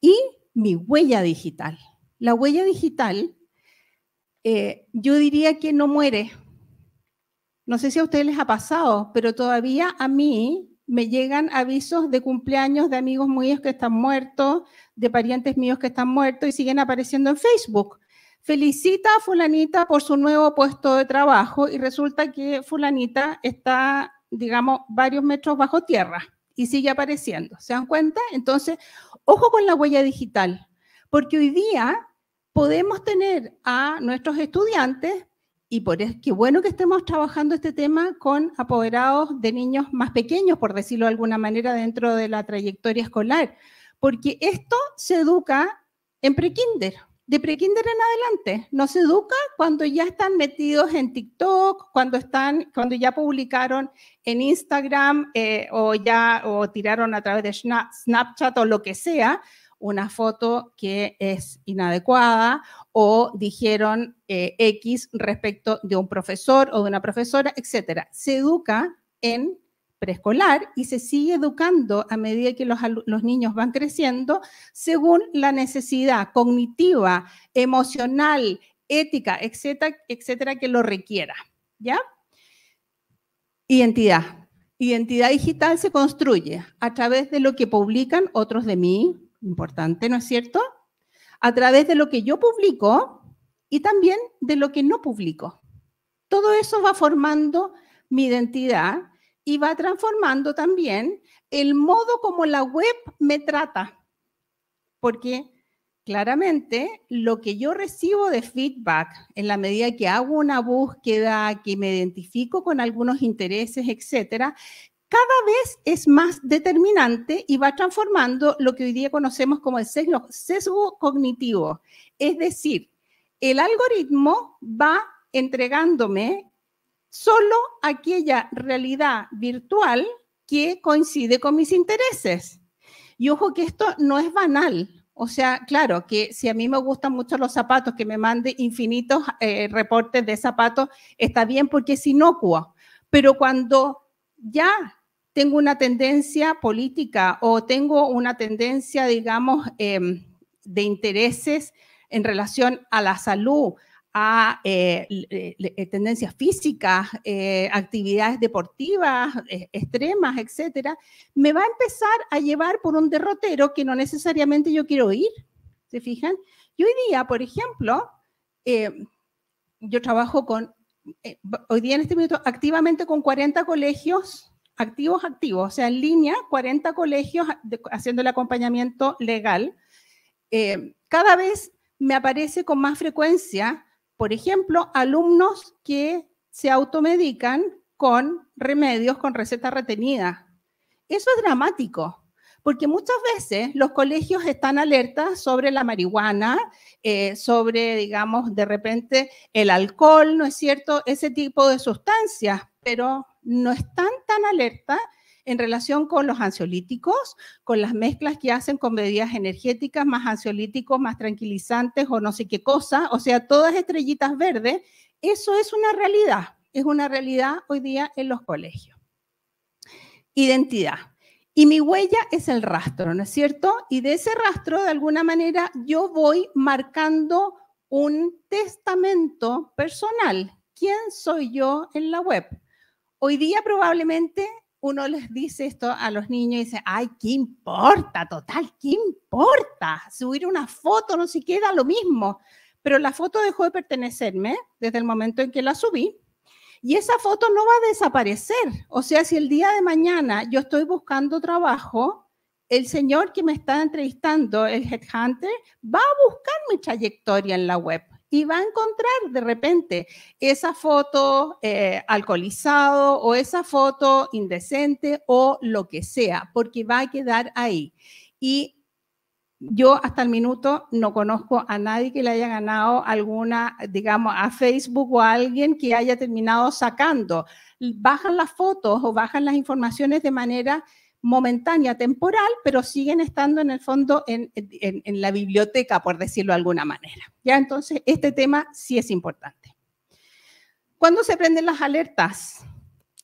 y mi huella digital. La huella digital, eh, yo diría que no muere. No sé si a ustedes les ha pasado, pero todavía a mí me llegan avisos de cumpleaños de amigos míos que están muertos, de parientes míos que están muertos y siguen apareciendo en Facebook. Felicita a fulanita por su nuevo puesto de trabajo y resulta que fulanita está digamos, varios metros bajo tierra y sigue apareciendo. ¿Se dan cuenta? Entonces, ojo con la huella digital, porque hoy día podemos tener a nuestros estudiantes, y por es que bueno que estemos trabajando este tema con apoderados de niños más pequeños, por decirlo de alguna manera, dentro de la trayectoria escolar, porque esto se educa en kinder de prekinder en adelante. no se educa cuando ya están metidos en TikTok, cuando están, cuando ya publicaron en Instagram eh, o ya o tiraron a través de Snapchat o lo que sea una foto que es inadecuada o dijeron eh, X respecto de un profesor o de una profesora, etc. Se educa en preescolar y se sigue educando a medida que los, los, niños van creciendo según la necesidad cognitiva, emocional, ética, etcétera, etcétera, que lo requiera. ¿Ya? Identidad. Identidad digital se construye a través de lo que publican otros de mí, importante, ¿no es cierto? A través de lo que yo publico y también de lo que no publico. Todo eso va formando mi identidad y va transformando también el modo como la web me trata. Porque claramente lo que yo recibo de feedback en la medida que hago una búsqueda, que me identifico con algunos intereses, etcétera, cada vez es más determinante y va transformando lo que hoy día conocemos como el sesgo, sesgo cognitivo. Es decir, el algoritmo va entregándome solo aquella realidad virtual que coincide con mis intereses. Y ojo que esto no es banal, o sea, claro, que si a mí me gustan mucho los zapatos, que me mande infinitos eh, reportes de zapatos, está bien porque es inocuo. Pero cuando ya tengo una tendencia política o tengo una tendencia, digamos, em, de intereses en relación a la salud, a eh, eh, eh, tendencias físicas, actividades deportivas extremas, etcétera, me va a empezar a llevar por un derrotero que no necesariamente yo quiero ir. ¿Se fijan? Yo hoy día, por ejemplo, yo trabajo con, hoy día en este minuto, activamente con 40 colegios, activos, activos, o sea, en línea, 40 colegios haciendo el acompañamiento legal. cada vez me aparece con más frecuencia por ejemplo, alumnos que se automedican con remedios, con recetas retenidas. Eso es dramático, porque muchas veces los colegios están alertas sobre la marihuana, eh, sobre, digamos, de repente el alcohol, ¿no es cierto? Ese tipo de sustancias, pero no están tan alertas en relación con los ansiolíticos, con las mezclas que hacen con bebidas energéticas, más ansiolíticos, más tranquilizantes o no sé qué cosa, o sea, todas estrellitas verdes, eso es una realidad, es una realidad hoy día en los colegios. Identidad. Y mi huella es el rastro, ¿no es cierto? Y de ese rastro, de alguna manera, yo voy marcando un testamento personal. ¿Quién soy yo en la web? Hoy día probablemente uno les dice esto a los niños y dice, ay, ¿qué importa? Total, ¿qué importa? Subir una foto, no se queda lo mismo. Pero la foto dejó de pertenecerme desde el momento en que la subí y esa foto no va a desaparecer. O sea, si el día de mañana yo estoy buscando trabajo, el señor que me está entrevistando, el headhunter, va a buscar mi trayectoria en la web y va a encontrar de repente esa foto eh, alcoholizado o esa foto indecente o lo que sea, porque va a quedar ahí. Y yo hasta el minuto no conozco a nadie que le haya ganado alguna, digamos, a Facebook o a alguien que haya terminado sacando. Bajan las fotos o bajan las informaciones de manera momentánea, temporal, pero siguen estando en el fondo en, la biblioteca, por decirlo de alguna manera. ¿Ya? Entonces, este tema sí es importante. ¿Cuándo se prenden las alertas?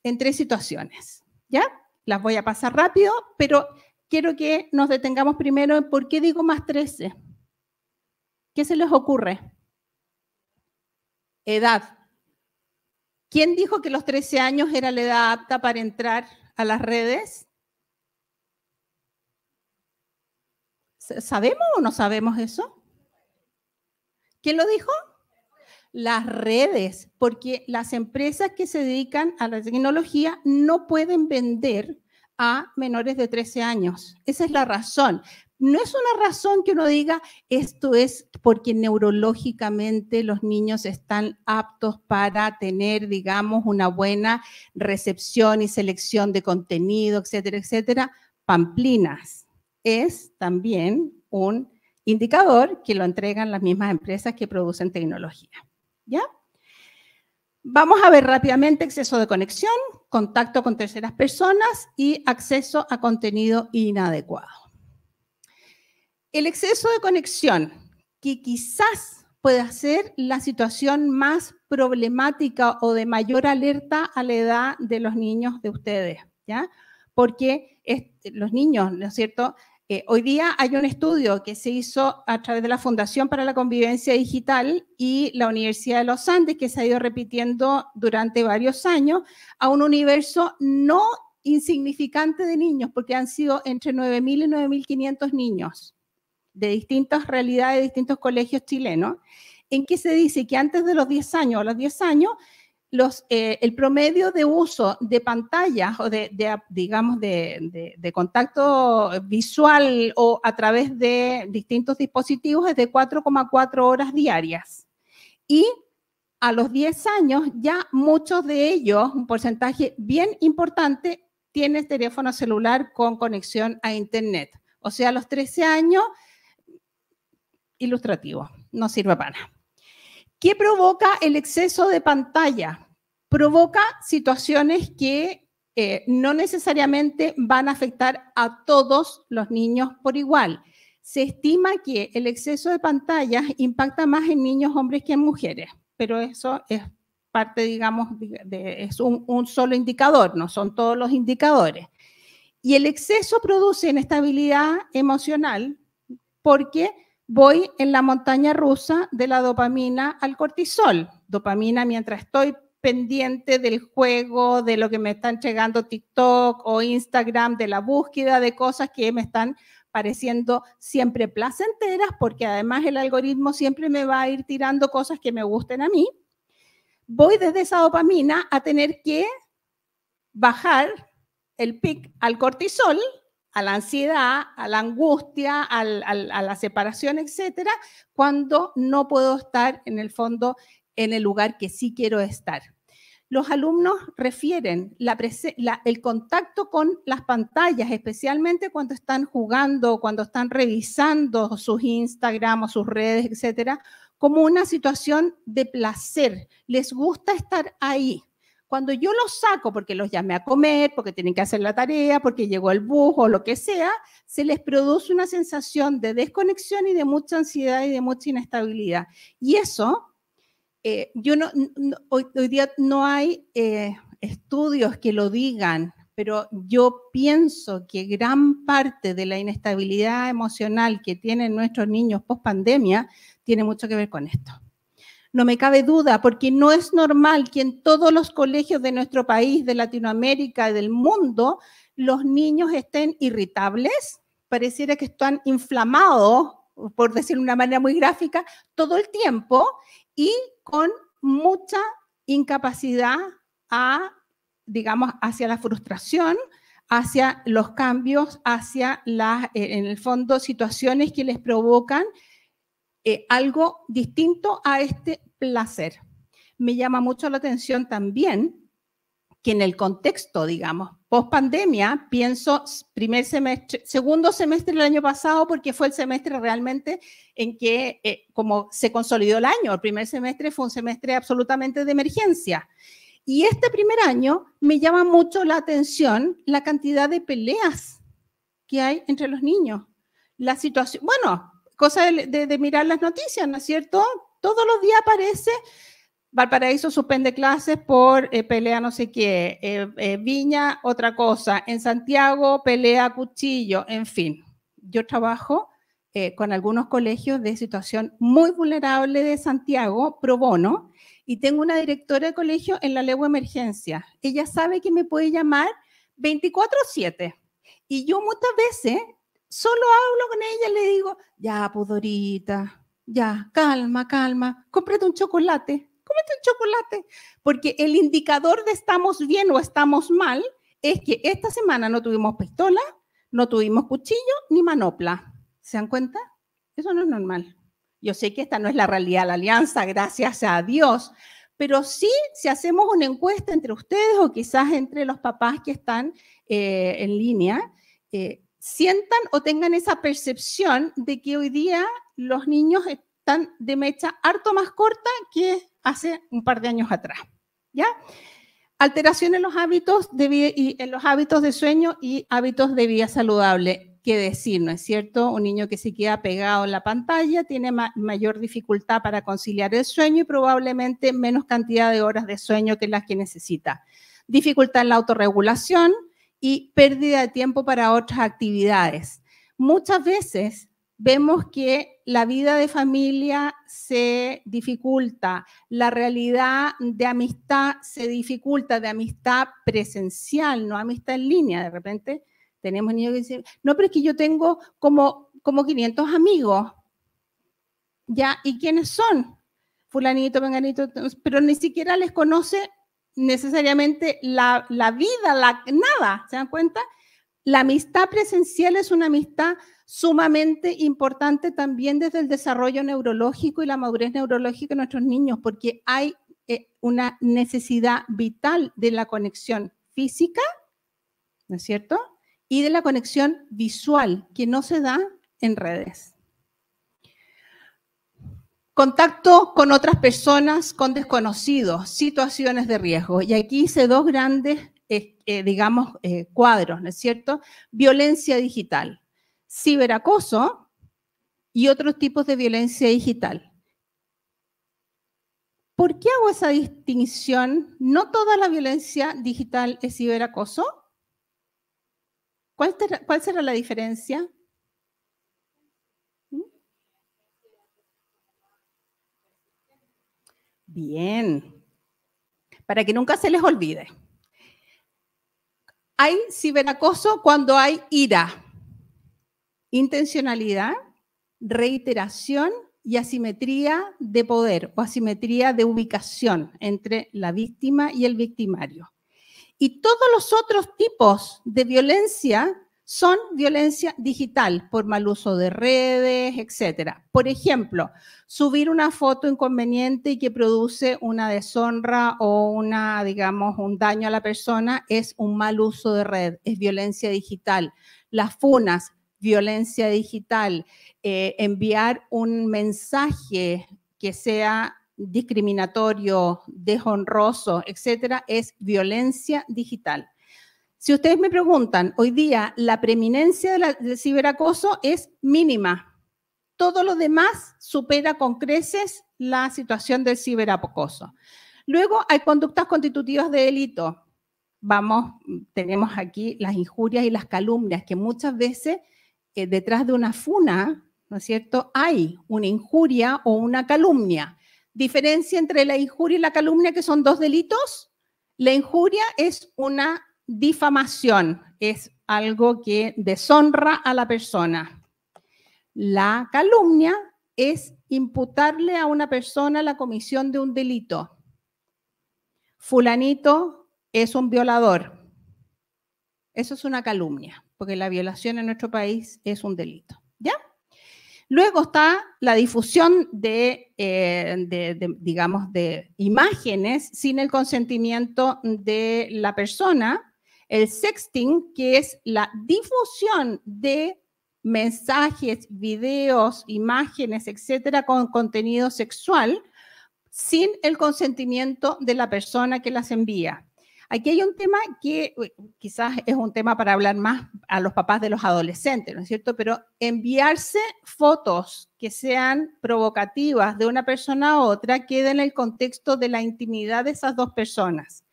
En tres situaciones. ¿Ya? Las voy a pasar rápido, pero quiero que nos detengamos primero en por qué digo más 13. ¿Qué se les ocurre? Edad. ¿Quién dijo que los 13 años era la edad apta para entrar a las redes? ¿Sabemos o no sabemos eso? ¿Quién lo dijo? Las redes, porque las empresas que se dedican a la tecnología no pueden vender a menores de 13 años. Esa es la razón. No es una razón que uno diga esto es porque neurológicamente los niños están aptos para tener, digamos, una buena recepción y selección de contenido, etcétera, etcétera. Pamplinas es también un indicador que lo entregan las mismas empresas que producen tecnología. ¿Ya? Vamos a ver rápidamente exceso de conexión, contacto con terceras personas y acceso a contenido inadecuado. El exceso de conexión, que quizás pueda ser la situación más problemática o de mayor alerta a la edad de los niños de ustedes, ¿ya? Porque los niños, ¿no es cierto?, eh, hoy día hay un estudio que se hizo a través de la Fundación para la Convivencia Digital y la Universidad de los Andes, que se ha ido repitiendo durante varios años, a un universo no insignificante de niños, porque han sido entre 9.000 y 9.500 niños de distintas realidades, de distintos colegios chilenos, en que se dice que antes de los 10 años o los 10 años, los, eh, el promedio de uso de pantallas o de, digamos, de, contacto visual o a través de distintos dispositivos es de 4,4 horas diarias. Y a los 10 años ya muchos de ellos, un porcentaje bien importante, tienen teléfono celular con conexión a Internet. O sea, a los 13 años, ilustrativo, no sirve para nada. ¿Qué provoca el exceso de pantalla? Provoca situaciones que eh, no necesariamente van a afectar a todos los niños por igual. Se estima que el exceso de pantalla impacta más en niños hombres que en mujeres, pero eso es parte, digamos, es un, un solo indicador, no son todos los indicadores. Y el exceso produce inestabilidad emocional porque voy en la montaña rusa de la dopamina al cortisol. Dopamina mientras estoy pendiente del juego, de lo que me están llegando TikTok o Instagram, de la búsqueda de cosas que me están pareciendo siempre placenteras, porque además el algoritmo siempre me va a ir tirando cosas que me gusten a mí. Voy desde esa dopamina a tener que bajar el pic al cortisol a la ansiedad, a la angustia, a la separación, etcétera, cuando no puedo estar en el fondo en el lugar que sí quiero estar. Los alumnos refieren el contacto con las pantallas, especialmente cuando están jugando, cuando están revisando sus Instagram o sus redes, etcétera, como una situación de placer. Les gusta estar ahí. Cuando yo los saco porque los llamé a comer, porque tienen que hacer la tarea, porque llegó el bus o lo que sea, se les produce una sensación de desconexión y de mucha ansiedad y de mucha inestabilidad. Y eso, eh, yo no, hoy, día no hay eh, estudios que lo digan, pero yo pienso que gran parte de la inestabilidad emocional que tienen nuestros niños post pandemia tiene mucho que ver con esto no me cabe duda, porque no es normal que en todos los colegios de nuestro país, de Latinoamérica del mundo, los niños estén irritables, pareciera que están inflamados, por decirlo de una manera muy gráfica, todo el tiempo y con mucha incapacidad a, digamos, hacia la frustración, hacia los cambios, hacia las, eh, en el fondo, situaciones que les provocan eh, algo distinto a este placer. Me llama mucho la atención también que en el contexto, digamos, post pandemia, pienso primer semestre, segundo semestre del año pasado, porque fue el semestre realmente en que, eh, como se consolidó el año, el primer semestre fue un semestre absolutamente de emergencia. Y este primer año me llama mucho la atención la cantidad de peleas que hay entre los niños. La situación, bueno, cosa de, mirar las noticias, ¿no es cierto? Todos los días aparece Valparaíso suspende clases por eh, pelea no sé qué, eh, eh, Viña otra cosa, en Santiago pelea cuchillo, en fin. Yo trabajo con algunos colegios de situación muy vulnerable de Santiago, pro bono, y tengo una directora de colegio en la legua emergencia. Ella sabe que me puede llamar 24/7. Y yo muchas veces solo hablo con ella y le digo, ya, Pudorita, ya, calma, calma, cómprate un chocolate, comete un chocolate, porque el indicador de estamos bien o estamos mal es que esta semana no tuvimos pistola, no tuvimos cuchillo ni manopla. ¿Se dan cuenta? Eso no es normal. Yo sé que esta no es la realidad de la alianza, gracias a Dios, pero sí si hacemos una encuesta entre ustedes o quizás entre los papás que están eh, en línea, eh, sientan o tengan esa percepción de que hoy día los niños están de mecha harto más corta que hace un par de años atrás. ¿Ya? Alteración en los hábitos de y en los hábitos de sueño y hábitos de vida saludable qué decir, ¿no es cierto? Un niño que se queda pegado en la pantalla tiene mayor dificultad para conciliar el sueño y probablemente menos cantidad de horas de sueño que las que necesita. Dificultad en la autorregulación, y pérdida de tiempo para otras actividades. Muchas veces vemos que la vida de familia se dificulta, la realidad de amistad se dificulta, de amistad presencial, no amistad en línea. De repente tenemos niños que dicen, no, pero es que yo tengo como, como 500 amigos. ¿Ya? ¿Y quiénes son? Fulanito, venganito, pero ni siquiera les conoce necesariamente la, vida, la, nada, ¿se dan cuenta? La amistad presencial es una amistad sumamente importante también desde el desarrollo neurológico y la madurez neurológica de nuestros niños, porque hay eh, una necesidad vital de la conexión física, ¿no es cierto? Y de la conexión visual, que no se da en redes. Contacto con otras personas, con desconocidos, situaciones de riesgo. Y aquí hice dos grandes, eh, eh, digamos, eh, cuadros, ¿no es cierto? Violencia digital, ciberacoso y otros tipos de violencia digital. ¿Por qué hago esa distinción? ¿No toda la violencia digital es ciberacoso? ¿Cuál, será la diferencia? Bien. Para que nunca se les olvide. Hay ciberacoso cuando hay ira, intencionalidad, reiteración y asimetría de poder o asimetría de ubicación entre la víctima y el victimario. Y todos los otros tipos de violencia son violencia digital por mal uso de redes, etcétera. Por ejemplo, subir una foto inconveniente y que produce una deshonra o una, digamos, un daño a la persona es un mal uso de red, es violencia digital. Las funas, violencia digital, eh, enviar un mensaje que sea discriminatorio, deshonroso, etcétera, es violencia digital. Si ustedes me preguntan, hoy día la preeminencia del ciberacoso es mínima. Todo lo demás supera con creces la situación del ciberacoso. Luego hay conductas constitutivas de delito. Vamos, tenemos aquí las injurias y las calumnias, que muchas veces eh, detrás de una funa, ¿no es cierto?, hay una injuria o una calumnia. Diferencia entre la injuria y la calumnia, que son dos delitos. La injuria es una difamación es algo que deshonra a la persona. La calumnia es imputarle a una persona la comisión de un delito. Fulanito es un violador. Eso es una calumnia, porque la violación en nuestro país es un delito. ¿Ya? Luego está la difusión eh, digamos, de imágenes sin el consentimiento de la persona el sexting, que es la difusión de mensajes, videos, imágenes, etcétera, con contenido sexual sin el consentimiento de la persona que las envía. Aquí hay un tema que eh, quizás es un tema para hablar más a los papás de los adolescentes, ¿no es cierto? Pero enviarse fotos que sean provocativas de una persona a otra queda en el contexto de la intimidad de esas dos personas.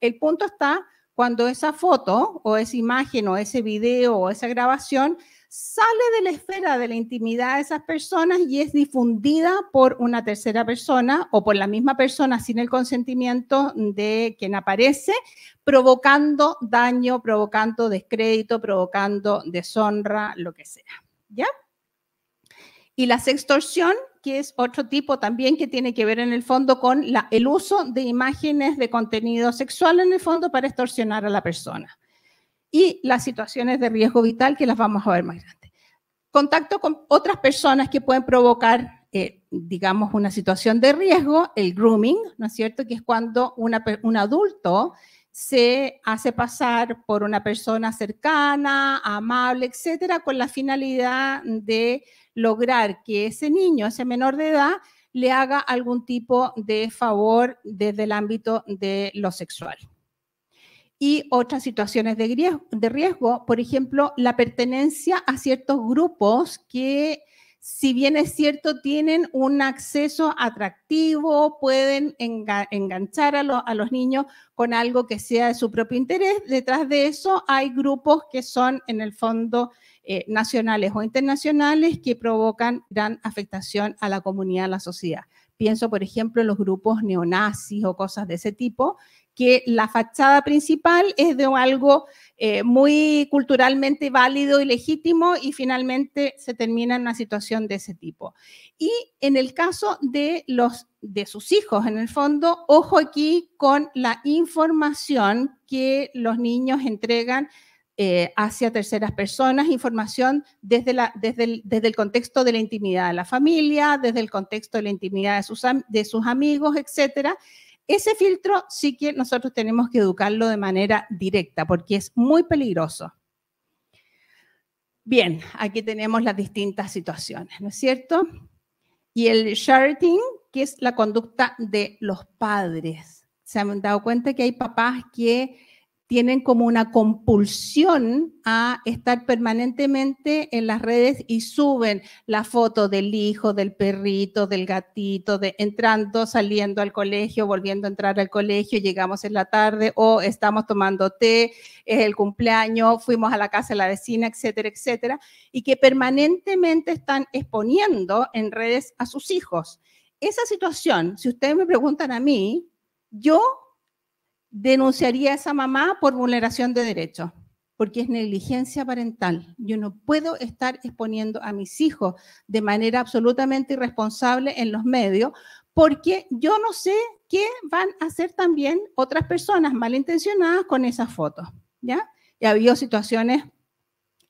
El punto está cuando esa foto o esa imagen o ese video o esa grabación sale de la esfera de la intimidad de esas personas y es difundida por una tercera persona o por la misma persona sin el consentimiento de quien aparece, provocando daño, provocando descrédito, provocando deshonra, lo que sea. ¿Ya? Y la sextorsión que es otro tipo también que tiene que ver en el fondo con el uso de imágenes de contenido sexual en el fondo para extorsionar a la persona. Y las situaciones de riesgo vital que las vamos a ver más grandes. Contacto con otras personas que pueden provocar, eh, digamos, una situación de riesgo, el grooming, ¿no es cierto? Que es cuando un adulto se hace pasar por una persona cercana, amable, etcétera, con la finalidad de lograr que ese niño, ese menor de edad, le haga algún tipo de favor desde el ámbito de lo sexual. Y otras situaciones de riesgo, por ejemplo, la pertenencia a ciertos grupos que si bien es cierto, tienen un acceso atractivo, pueden enganchar a, a, los niños con algo que sea de su propio interés. Detrás de eso hay grupos que son, en el fondo, eh, nacionales o internacionales que provocan gran afectación a la comunidad, a la sociedad. Pienso, por ejemplo, en los grupos neonazis o cosas de ese tipo, que la fachada principal es de algo eh, muy culturalmente válido y legítimo y finalmente se termina en una situación de ese tipo. Y en el caso de los de sus hijos, en el fondo, ojo aquí con la información que los niños entregan eh, hacia terceras personas, información desde, el, contexto de la intimidad de la familia, desde el contexto de la intimidad de sus, amigos, etc. Ese filtro sí que nosotros tenemos que educarlo de manera directa porque es muy peligroso. Bien, aquí tenemos las distintas situaciones, ¿no es cierto? Y el sharing, que es la conducta de los padres. Se han dado cuenta que hay papás que tienen como una compulsión a estar permanentemente en las redes y suben la foto del hijo, del perrito, del gatito, de entrando, saliendo al colegio, volviendo a entrar al colegio, llegamos en la tarde o estamos tomando té, es el cumpleaños, fuimos a la casa de la vecina, etcétera, etcétera, y que permanentemente están exponiendo en redes a sus hijos. Esa situación, si ustedes me preguntan a mí, yo denunciaría a esa mamá por vulneración de derechos, porque es negligencia parental. Yo no puedo estar exponiendo a mis hijos de manera absolutamente irresponsable en los medios, porque yo no sé qué van a hacer también otras personas malintencionadas con esas fotos, ¿ya? Y ha habido situaciones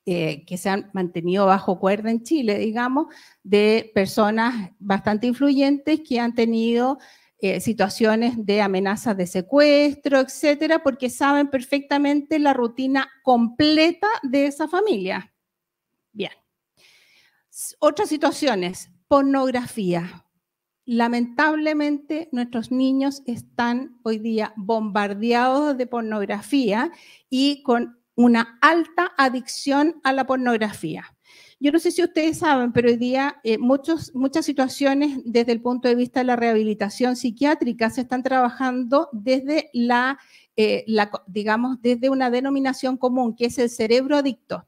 eh, que se han mantenido bajo cuerda en Chile, digamos, de personas bastante influyentes que han tenido eh, situaciones de amenazas de secuestro, etcétera, porque saben perfectamente la rutina completa de esa familia. Bien. Otras situaciones, pornografía. Lamentablemente, nuestros niños están hoy día bombardeados de pornografía y con una alta adicción a la pornografía. Yo no sé si ustedes saben, pero hoy día eh, muchas situaciones desde el punto de vista de la rehabilitación psiquiátrica se están trabajando desde la, eh, digamos, desde una denominación común, que es el cerebro adicto.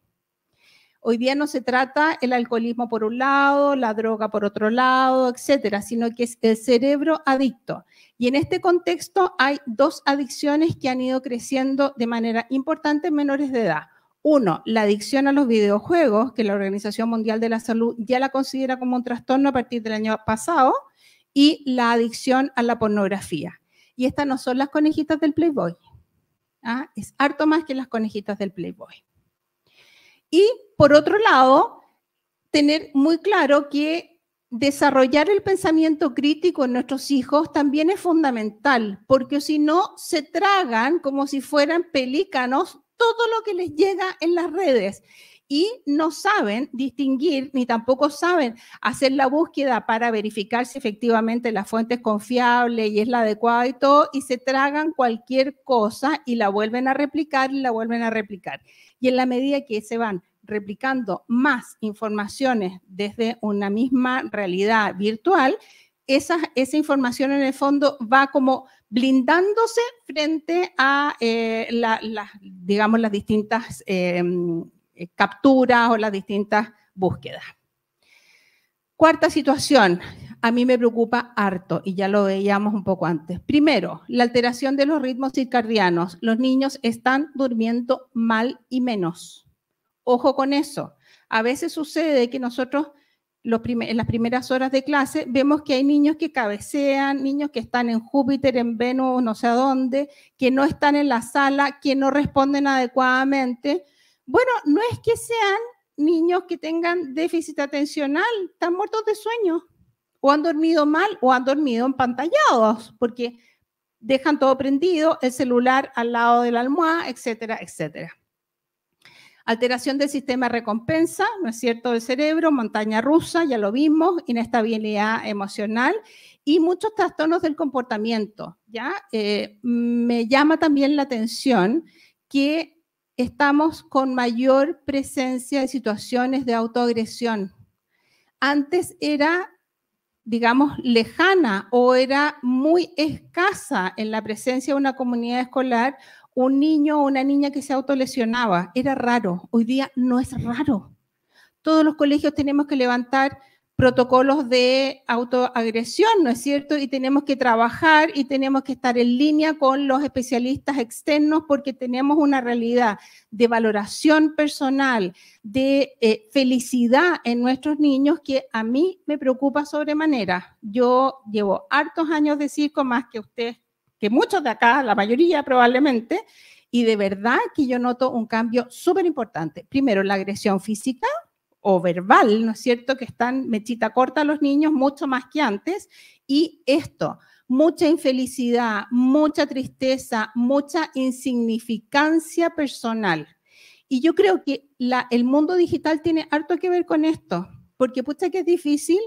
Hoy día no se trata el alcoholismo por un lado, la droga por otro lado, etcétera, sino que es el cerebro adicto. Y en este contexto hay dos adicciones que han ido creciendo de manera importante en menores de edad. Uno, la adicción a los videojuegos, que la Organización Mundial de la Salud ya la considera como un trastorno a partir del año pasado, y la adicción a la pornografía. Y estas no son las conejitas del Playboy. ¿ah? Es harto más que las conejitas del Playboy. Y por otro lado, tener muy claro que desarrollar el pensamiento crítico en nuestros hijos también es fundamental, porque si no, se tragan como si fueran pelícanos todo lo que les llega en las redes y no saben distinguir ni tampoco saben hacer la búsqueda para verificar si efectivamente la fuente es confiable y es la adecuada y todo, y se tragan cualquier cosa y la vuelven a replicar y la vuelven a replicar. Y en la medida que se van replicando más informaciones desde una misma realidad virtual, esa, esa información en el fondo va como blindándose frente a, eh, digamos, las distintas eh, capturas o las distintas búsquedas. Cuarta situación, a mí me preocupa harto, y ya lo veíamos un poco antes. Primero, la alteración de los ritmos circadianos. Los niños están durmiendo mal y menos. Ojo con eso. A veces sucede que nosotros en las primeras horas de clase, vemos que hay niños que cabecean, niños que están en Júpiter, en Venus, no sé a dónde, que no están en la sala, que no responden adecuadamente. Bueno, no es que sean niños que tengan déficit atencional, están muertos de sueño, o han dormido mal, o han dormido empantallados, porque dejan todo prendido, el celular al lado de la almohada, etcétera, etcétera alteración del sistema recompensa, ¿no es cierto?, del cerebro, montaña rusa, ya lo vimos, inestabilidad emocional y muchos trastornos del comportamiento, ¿ya? Eh, me llama también la atención que estamos con mayor presencia de situaciones de autoagresión. Antes era digamos, lejana o era muy escasa en la presencia de una comunidad escolar un niño o una niña que se autolesionaba. Era raro. Hoy día no es raro. Todos los colegios tenemos que levantar protocolos de autoagresión, ¿no es cierto? Y tenemos que trabajar y tenemos que estar en línea con los especialistas externos porque tenemos una realidad de valoración personal, de eh, felicidad en nuestros niños que a mí me preocupa sobremanera. Yo llevo hartos años de circo, más que usted que muchos de acá, la mayoría probablemente, y de verdad que yo noto un cambio súper importante. Primero, la agresión física o verbal, ¿no es cierto? Que están mechita corta los niños mucho más que antes. Y esto, mucha infelicidad, mucha tristeza, mucha insignificancia personal. Y yo creo que el mundo digital tiene harto que ver con esto, porque pucha que es difícil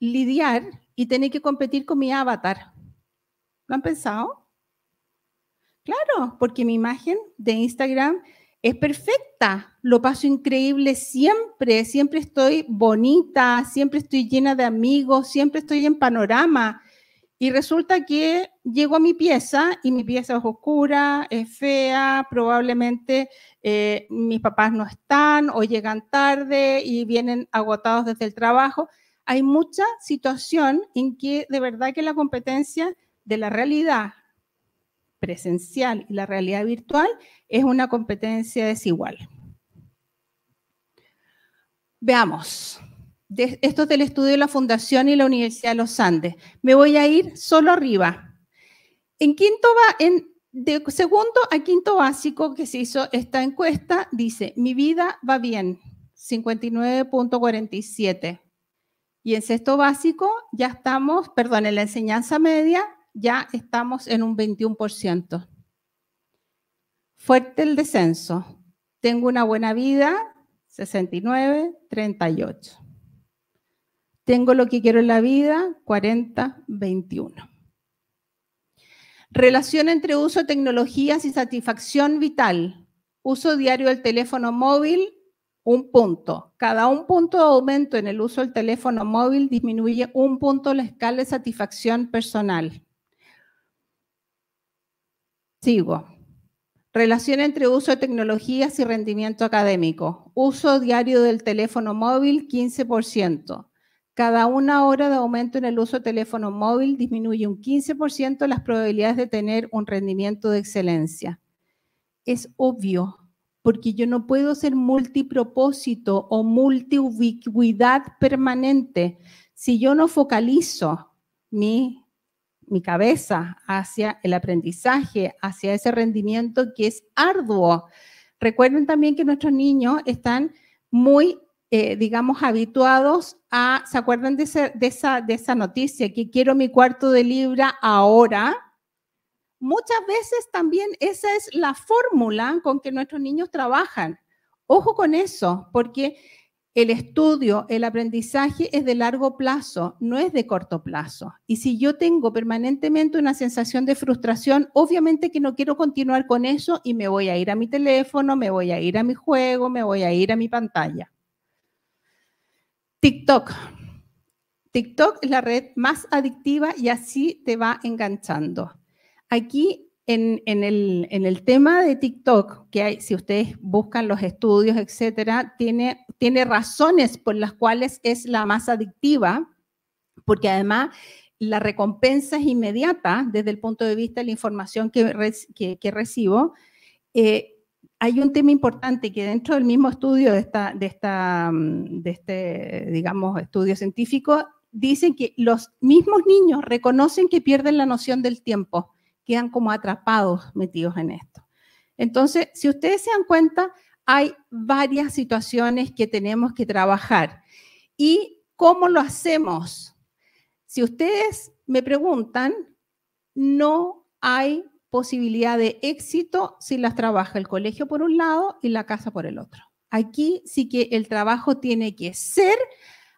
lidiar y tener que competir con mi avatar. ¿Lo han pensado? Claro, porque mi imagen de Instagram es perfecta, lo paso increíble siempre, siempre estoy bonita, siempre estoy llena de amigos, siempre estoy en panorama. Y resulta que llego a mi pieza y mi pieza es oscura, es fea, probablemente eh, mis papás no están o llegan tarde y vienen agotados desde el trabajo. Hay mucha situación en que de verdad que la competencia de la realidad presencial y la realidad virtual es una competencia desigual. Veamos, esto es del estudio de la Fundación y la Universidad de los Andes. Me voy a ir solo arriba. En quinto va, en, de segundo a quinto básico que se hizo esta encuesta, dice, mi vida va bien, 59.47. Y en sexto básico ya estamos, perdón, en la enseñanza media, ya estamos en un 21%. Fuerte el descenso. Tengo una buena vida, 69, 38. Tengo lo que quiero en la vida, 40, 21. Relación entre uso, de tecnologías y satisfacción vital. Uso diario del teléfono móvil, un punto. Cada un punto de aumento en el uso del teléfono móvil disminuye un punto la escala de satisfacción personal. Relación entre uso de tecnologías y rendimiento académico. Uso diario del teléfono móvil, 15%. Cada una hora de aumento en el uso de teléfono móvil disminuye un 15% las probabilidades de tener un rendimiento de excelencia. Es obvio, porque yo no puedo ser multipropósito o multiubicuidad permanente si yo no focalizo mi mi cabeza hacia el aprendizaje, hacia ese rendimiento que es arduo. Recuerden también que nuestros niños están muy, eh, digamos, habituados a, ¿se acuerdan de, esa, de esa noticia? Que quiero mi cuarto de libra ahora. Muchas veces también esa es la fórmula con que nuestros niños trabajan. Ojo con eso, porque el estudio, el aprendizaje es de largo plazo, no es de corto plazo. Y si yo tengo permanentemente una sensación de frustración, obviamente que no quiero continuar con eso y me voy a ir a mi teléfono, me voy a ir a mi juego, me voy a ir a mi pantalla. TikTok. TikTok es la red más adictiva y así te va enganchando. Aquí en, el, tema de TikTok, que hay, si ustedes buscan los estudios, etcétera, tiene, tiene razones por las cuales es la más adictiva, porque además la recompensa es inmediata desde el punto de vista de la información que, que, recibo. Eh, hay un tema importante que dentro del mismo estudio de, de, esta, mm, de este, digamos, estudio científico, dicen que los mismos niños reconocen que pierden la noción del tiempo quedan como atrapados metidos en esto. Entonces, si ustedes se dan cuenta, hay varias situaciones que tenemos que trabajar. ¿Y cómo lo hacemos? Si ustedes me preguntan, no hay posibilidad de éxito si las trabaja el colegio por un lado y la casa por el otro. Aquí sí que el trabajo tiene que ser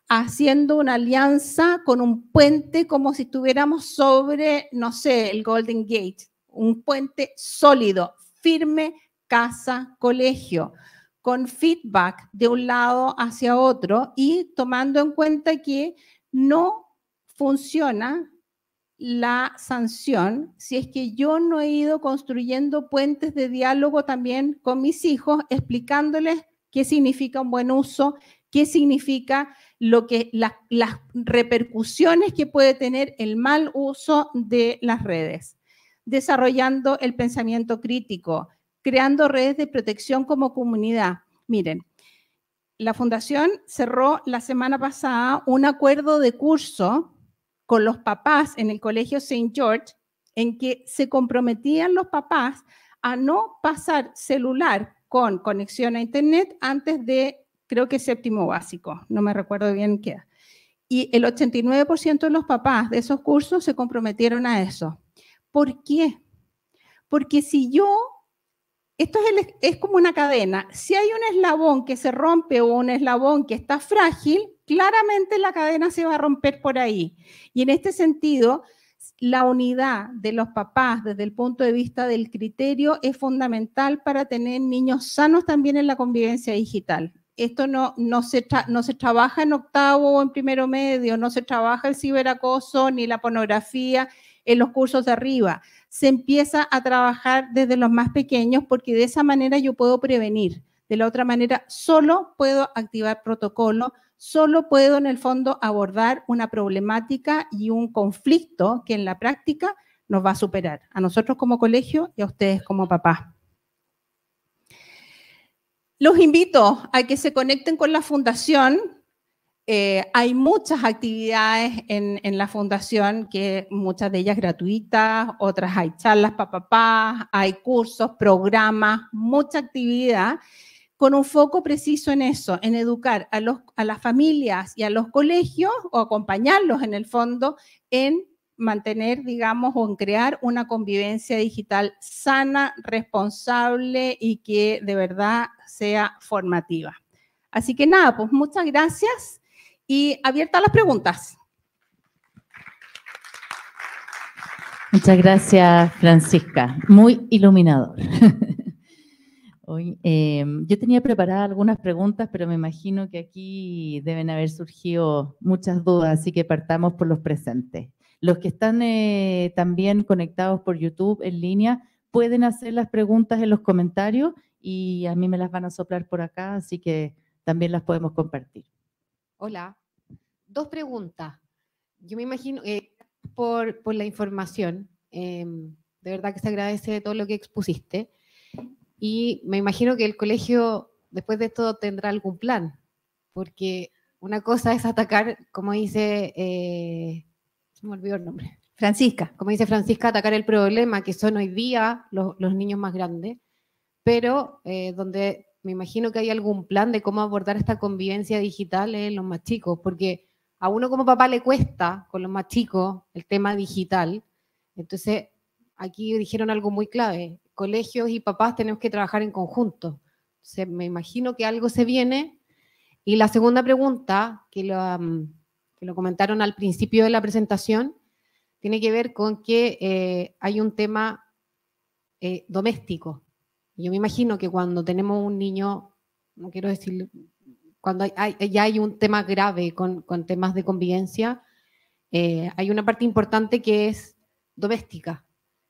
haciendo una alianza con un puente como si estuviéramos sobre, no sé, el Golden Gate, un puente sólido, firme, casa, colegio, con feedback de un lado hacia otro y tomando en cuenta que no funciona la sanción si es que yo no he ido construyendo puentes de diálogo también con mis hijos, explicándoles qué significa un buen uso, qué significa lo que, las repercusiones que puede tener el mal uso de las redes, desarrollando el pensamiento crítico, creando redes de protección como comunidad. Miren, la Fundación cerró la semana pasada un acuerdo de curso con los papás en el Colegio St. George, en que se comprometían los papás a no pasar celular con conexión a Internet antes de creo que séptimo básico, no me recuerdo bien qué. Y el 89% de los papás de esos cursos se comprometieron a eso. ¿Por qué? Porque si yo, esto es, es como una cadena, si hay un eslabón que se rompe o un eslabón que está frágil, claramente la cadena se va a romper por ahí. Y en este sentido, la unidad de los papás desde el punto de vista del criterio es fundamental para tener niños sanos también en la convivencia digital esto no, no, se no se trabaja en octavo o en primero medio, no se trabaja el ciberacoso ni la pornografía en los cursos de arriba. Se empieza a trabajar desde los más pequeños porque de esa manera yo puedo prevenir. De la otra manera, solo puedo activar protocolo, solo puedo en el fondo abordar una problemática y un conflicto que en la práctica nos va a superar, a nosotros como colegio y a ustedes como papás. Los invito a que se conecten con la fundación. Eh, hay muchas actividades en, la fundación, que muchas de ellas gratuitas, otras hay charlas para papás, hay cursos, programas, mucha actividad con un foco preciso en eso, en educar a, los, a las familias y a los colegios o acompañarlos en el fondo en mantener, digamos, o en crear una convivencia digital sana, responsable y que de verdad sea formativa. Así que nada, pues muchas gracias y abiertas las preguntas. Muchas gracias, Francisca. Muy iluminador. (laughs) Hoy, em, yo tenía preparadas algunas preguntas, pero me imagino que aquí deben haber surgido muchas dudas, así que partamos por los presentes. Los que están eh, también conectados por YouTube en línea pueden hacer las preguntas en los comentarios y a mí me las van a soplar por acá, así que también las podemos compartir. Hola, dos preguntas. Yo me imagino, que eh, por, la información, em, de verdad que se agradece todo lo que expusiste y me imagino que el colegio después de esto tendrá algún plan, porque una cosa es atacar, como dice... Eh, me olvidó el nombre, Francisca, como dice Francisca, atacar el problema que son hoy día los, niños más grandes, pero eh, donde me imagino que hay algún plan de cómo abordar esta convivencia digital en los más chicos, porque a uno como papá le cuesta con los más chicos el tema digital, entonces aquí dijeron algo muy clave, colegios y papás tenemos que trabajar en conjunto. Entonces, me imagino que algo se viene. Y la segunda pregunta, que lo que lo comentaron al principio de la presentación, tiene que ver con que eh, hay un tema eh, doméstico. Yo me imagino que cuando tenemos un niño, no quiero decir, cuando ya hay un tema grave con, temas de convivencia, eh, hay una parte importante que es doméstica.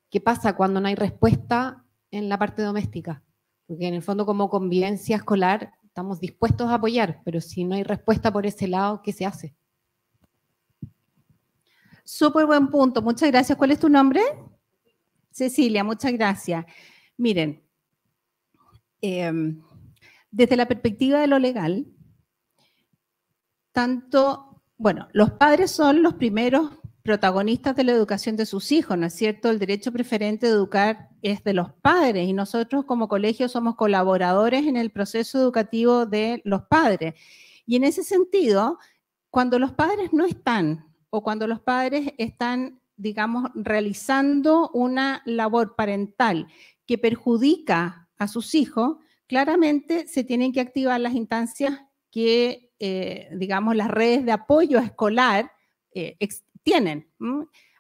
¿Qué pasa cuando no hay respuesta en la parte doméstica? Porque en el fondo como convivencia escolar estamos dispuestos a apoyar, pero si no hay respuesta por ese lado, ¿qué se hace? Súper buen punto, muchas gracias. ¿Cuál es tu nombre? Cecilia, muchas gracias. Miren, em, desde la perspectiva de lo legal, tanto, bueno, los padres son los primeros protagonistas de la educación de sus hijos, ¿no es cierto? El derecho preferente de educar es de los padres y nosotros como colegio somos colaboradores en el proceso educativo de los padres. Y en ese sentido, cuando los padres no están o cuando los padres están, digamos, realizando una labor parental que perjudica a sus hijos, claramente se tienen que activar las instancias que, eh, digamos, las redes de apoyo escolar eh, tienen.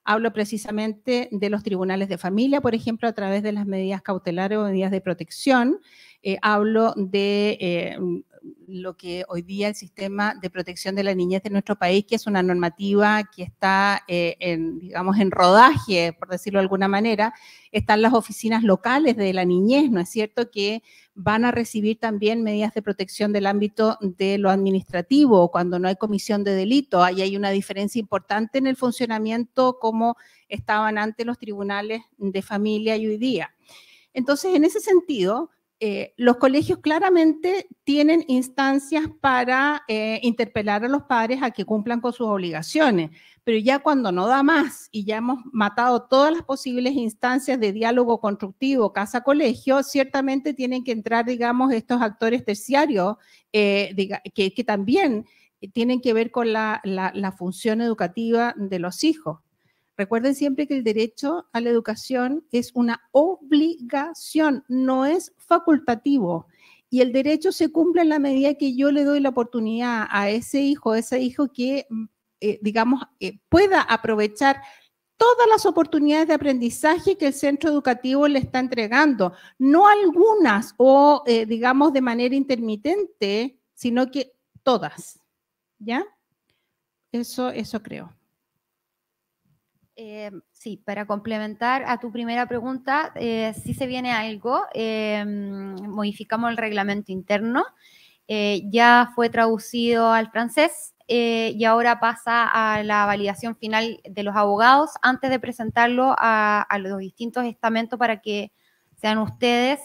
Hablo precisamente de los tribunales de familia, por ejemplo, a través de las medidas cautelares o medidas de protección, eh, hablo de eh, mm, lo que hoy día el sistema de protección de la niñez de nuestro país, que es una normativa que está, eh, en, digamos, en rodaje, por decirlo de alguna manera, están las oficinas locales de la niñez, ¿no es cierto?, que van a recibir también medidas de protección del ámbito de lo administrativo, cuando no hay comisión de delito. Ahí hay una diferencia importante en el funcionamiento como estaban antes los tribunales de familia y hoy día. Entonces, en ese sentido, eh, los colegios claramente tienen instancias para eh, interpelar a los padres a que cumplan con sus obligaciones, pero ya cuando no da más y ya hemos matado todas las posibles instancias de diálogo constructivo casa-colegio, ciertamente tienen que entrar, digamos, estos actores terciarios eh, que, también tienen que ver con la función educativa de los hijos. Recuerden siempre que el derecho a la educación es una obligación, no es facultativo. Y el derecho se cumple en la medida que yo le doy la oportunidad a ese hijo, a ese hijo que, mm, eh, digamos, eh, pueda aprovechar todas las oportunidades de aprendizaje que el centro educativo le está entregando, no algunas o, eh, digamos, de manera intermitente, sino que todas. ¿Ya? Eso, eso creo. Eh, sí, para complementar a tu primera pregunta, eh, sí se viene algo. Eh, modificamos el reglamento interno. Eh, ya fue traducido al francés y ahora pasa a la validación final de los abogados antes de presentarlo a, a los distintos estamentos para que sean ustedes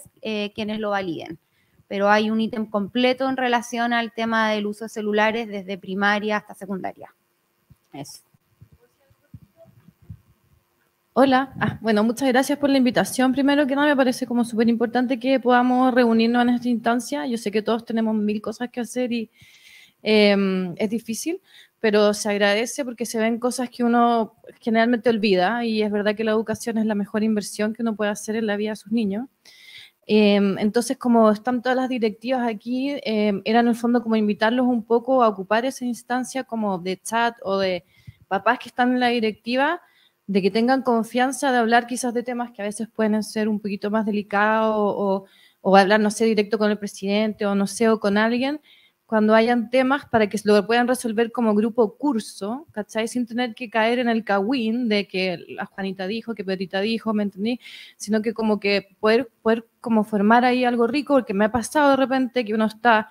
quienes lo validen. Pero hay un ítem completo en relación al tema del uso de celulares desde primaria hasta secundaria. Eso. Hola, ah, bueno, muchas gracias por la invitación. Primero que nada, me parece como súper importante que podamos reunirnos en esta instancia. Yo sé que todos tenemos mil cosas que hacer y em, es difícil, pero se agradece porque se ven cosas que uno generalmente olvida y es verdad que la educación es la mejor inversión que uno puede hacer en la vida de sus niños. Em, entonces, como están todas las directivas aquí, em, era en el fondo como invitarlos un poco a ocupar esa instancia como de chat o de papás que están en la directiva de que tengan confianza de hablar quizás de temas que a veces pueden ser un poquito más delicados o, o hablar, no sé, directo con el presidente o no sé, o con alguien, cuando hayan temas para que lo puedan resolver como grupo curso, ¿cachai? Sin tener que caer en el cagüín de que la Juanita dijo, que Petita dijo, ¿me entendí? Sino que como que poder, poder como formar ahí algo rico, porque me ha pasado de repente que uno está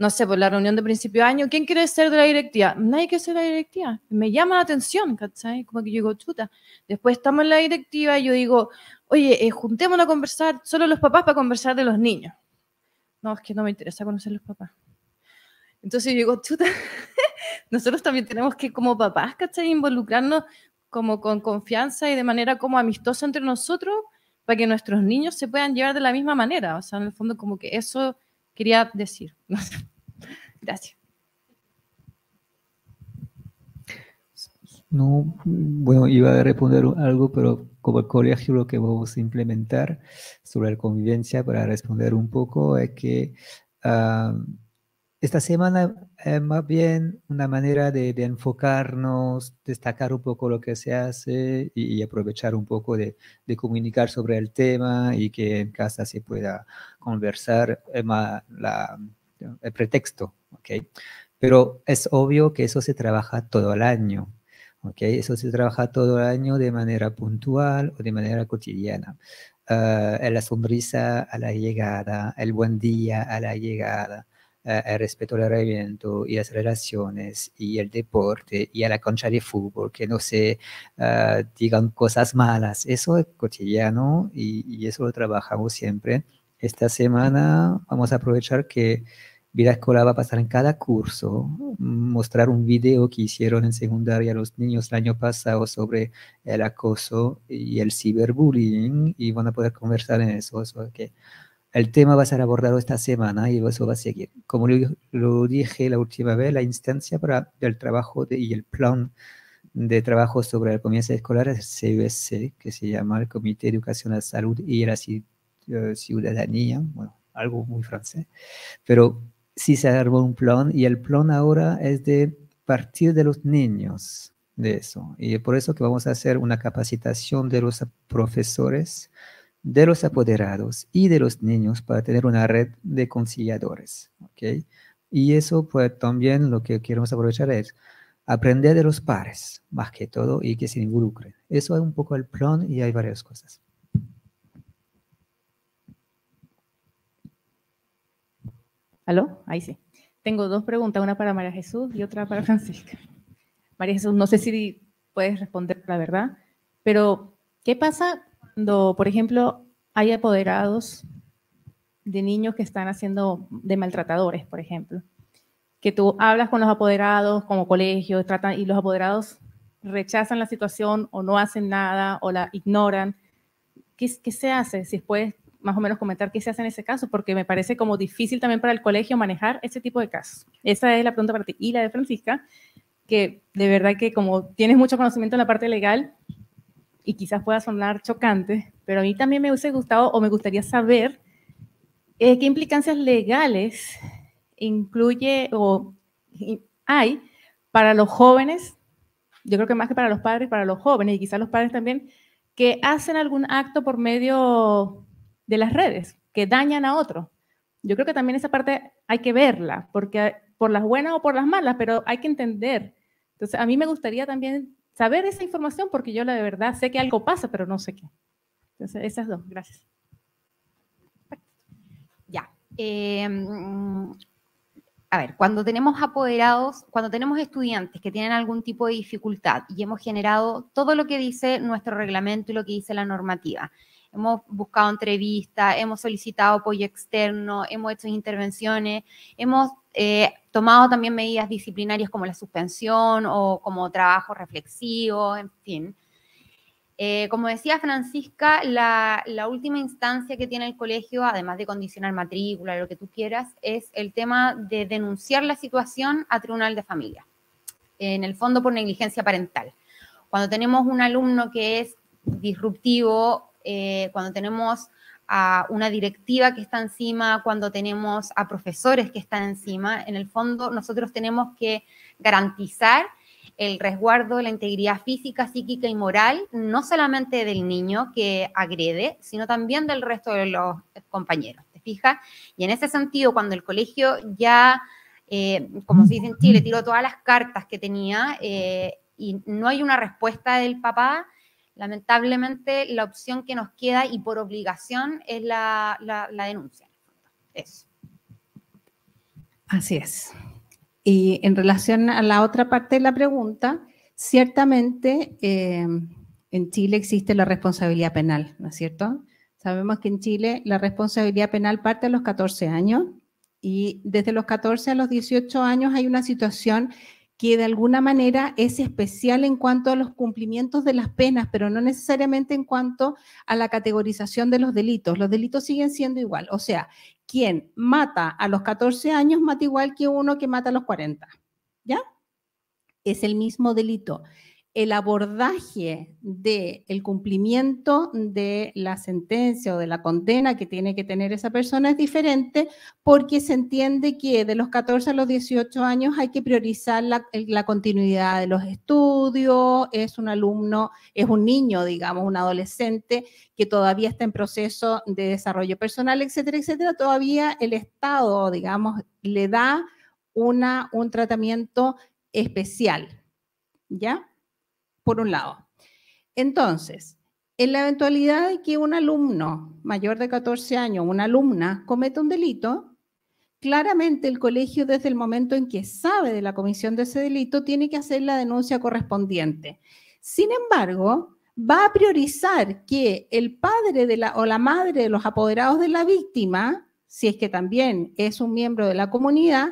no sé, por la reunión de principio de año, ¿quién quiere ser de la directiva? Nadie quiere ser de la directiva. Me llama la atención, ¿cachai? Como que yo digo, chuta. Después estamos en la directiva y yo digo, oye, eh, juntémonos a conversar, solo los papás para conversar de los niños. No, es que no me interesa conocer los papás. Entonces yo digo, chuta, (laughs) nosotros también tenemos que como papás, ¿cachai? Involucrarnos como con confianza y de manera como amistosa entre nosotros para que nuestros niños se puedan llevar de la misma manera. O sea, en el fondo como que eso quería decir. (laughs) Gracias. No, bueno, iba a responder algo, pero como el colegio lo que vamos a implementar sobre la convivencia para responder un poco es que ah, esta semana es eh, más bien una manera de, enfocarnos, destacar un poco lo que se hace y, aprovechar un poco de, comunicar sobre el tema y que en casa se pueda conversar es eh, el pretexto, ¿ok? Pero es obvio que eso se trabaja todo el año, ¿ok? Eso se trabaja todo el año de manera puntual o de manera cotidiana. Eh, la sonrisa a la llegada, el buen día a la llegada, el eh, eh, respeto e e al reglamento y las relaciones y el deporte y a la concha de fútbol, que no se digan cosas malas. Eso es cotidiano y, eso lo trabajamos siempre. Esta semana vamos a aprovechar que Vida Escolar va a pasar en cada curso, mostrar un video que hicieron en secundaria los niños el año pasado sobre el acoso y el ciberbullying y van a poder conversar en eso. eso que el tema va a ser abordado esta semana y eso va a seguir. Como lo, dije la última vez, la instancia para el trabajo y el plan de trabajo sobre el comienzo escolar es el CUSC, que se llama el Comité de Educación Salud y la eh, Ciudadanía, bueno, algo muy francés, pero sí se armó un plan y el plan ahora es de partir de los niños de eso. Y por eso que vamos a hacer una capacitación de los profesores de los apoderados y de los niños para tener una red de conciliadores. ¿okay? Y eso pues también lo que queremos aprovechar es aprender de los pares, más que todo, y que se involucren. Eso es un poco el plan y hay varias cosas. ¿Aló? Ahí sí. Tengo dos preguntas, una para María Jesús y otra para Francisca. María Jesús, no sé si puedes responder la verdad, pero ¿qué pasa por ejemplo, hay apoderados de niños que están haciendo de maltratadores, por ejemplo, que tú hablas con los apoderados como colegio, tratan y los apoderados rechazan la situación o no hacen nada o la ignoran. ¿Qué, qué se hace? Si puedes más o menos comentar qué se hace en ese caso, porque me parece como difícil también para el colegio manejar ese tipo de casos. Esa es la pregunta para ti. Y la de Francisca, que de verdad que como tienes mucho conocimiento en la parte legal, y quizás pueda sonar chocante, pero a mí también me hubiese gustado o me gustaría saber eh, qué implicancias legales incluye o hay para los jóvenes, yo creo que más que para los padres, para los jóvenes y quizás los padres también, que hacen algún acto por medio de las redes, que dañan a otro. Yo creo que también esa parte hay que verla, porque por las buenas o por las malas, pero hay que entender. Entonces, a mí me gustaría también saber esa información porque yo la de verdad sé que algo pasa, pero no sé qué. Entonces, esas dos, gracias. Ya. Em, a ver, cuando tenemos apoderados, cuando tenemos estudiantes que tienen algún tipo de dificultad y hemos generado todo lo que dice nuestro reglamento y lo que dice la normativa, hemos buscado entrevistas, hemos solicitado apoyo externo, hemos hecho intervenciones, hemos eh, tomado también medidas disciplinarias como la suspensión o como trabajo reflexivo, en fin. Eh, como decía Francisca, la, última instancia que tiene el colegio, además de condicionar matrícula, lo que tú quieras, es el tema de denunciar la situación a tribunal de familia, en el fondo por negligencia parental. Cuando tenemos un alumno que es disruptivo, eh, cuando tenemos a una directiva que está encima, cuando tenemos a profesores que están encima. En el fondo, nosotros tenemos que garantizar el resguardo de la integridad física, psíquica y moral, no solamente del niño que agrede, sino también del resto de los compañeros, ¿te fijas? Y en ese sentido, cuando el colegio ya, eh, como se dice en Chile, tiró todas las cartas que tenía eh, y no hay una respuesta del papá, Lamentablemente, la opción que nos queda y por obligación es la, denuncia. Eso. Así es. Y en relación a la otra parte de la pregunta, ciertamente eh, en Chile existe la responsabilidad penal, ¿no es cierto? Sabemos que en Chile la responsabilidad penal parte a los 14 años y desde los 14 a los 18 años hay una situación que de alguna manera es especial en cuanto a los cumplimientos de las penas, pero no necesariamente en cuanto a la categorización de los delitos. Los delitos siguen siendo igual. O sea, quien mata a los 14 años mata igual que uno que mata a los 40. ¿Ya? Es el mismo delito el abordaje del cumplimiento de la sentencia o de la condena que tiene que tener esa persona es diferente porque se entiende que de los 14 a los 18 años hay que priorizar la, continuidad de los estudios, es un alumno, es un niño, digamos, un adolescente que todavía está en proceso de desarrollo personal, etcétera, etcétera, todavía el Estado, digamos, le da una, un tratamiento especial, ¿ya? por un lado. Entonces, en la eventualidad de que un alumno mayor de 14 años, una alumna, cometa un delito, claramente el colegio desde el momento en que sabe de la comisión de ese delito tiene que hacer la denuncia correspondiente. Sin embargo, va a priorizar que el padre o la madre de los apoderados de la víctima, si es que también es un miembro de la comunidad,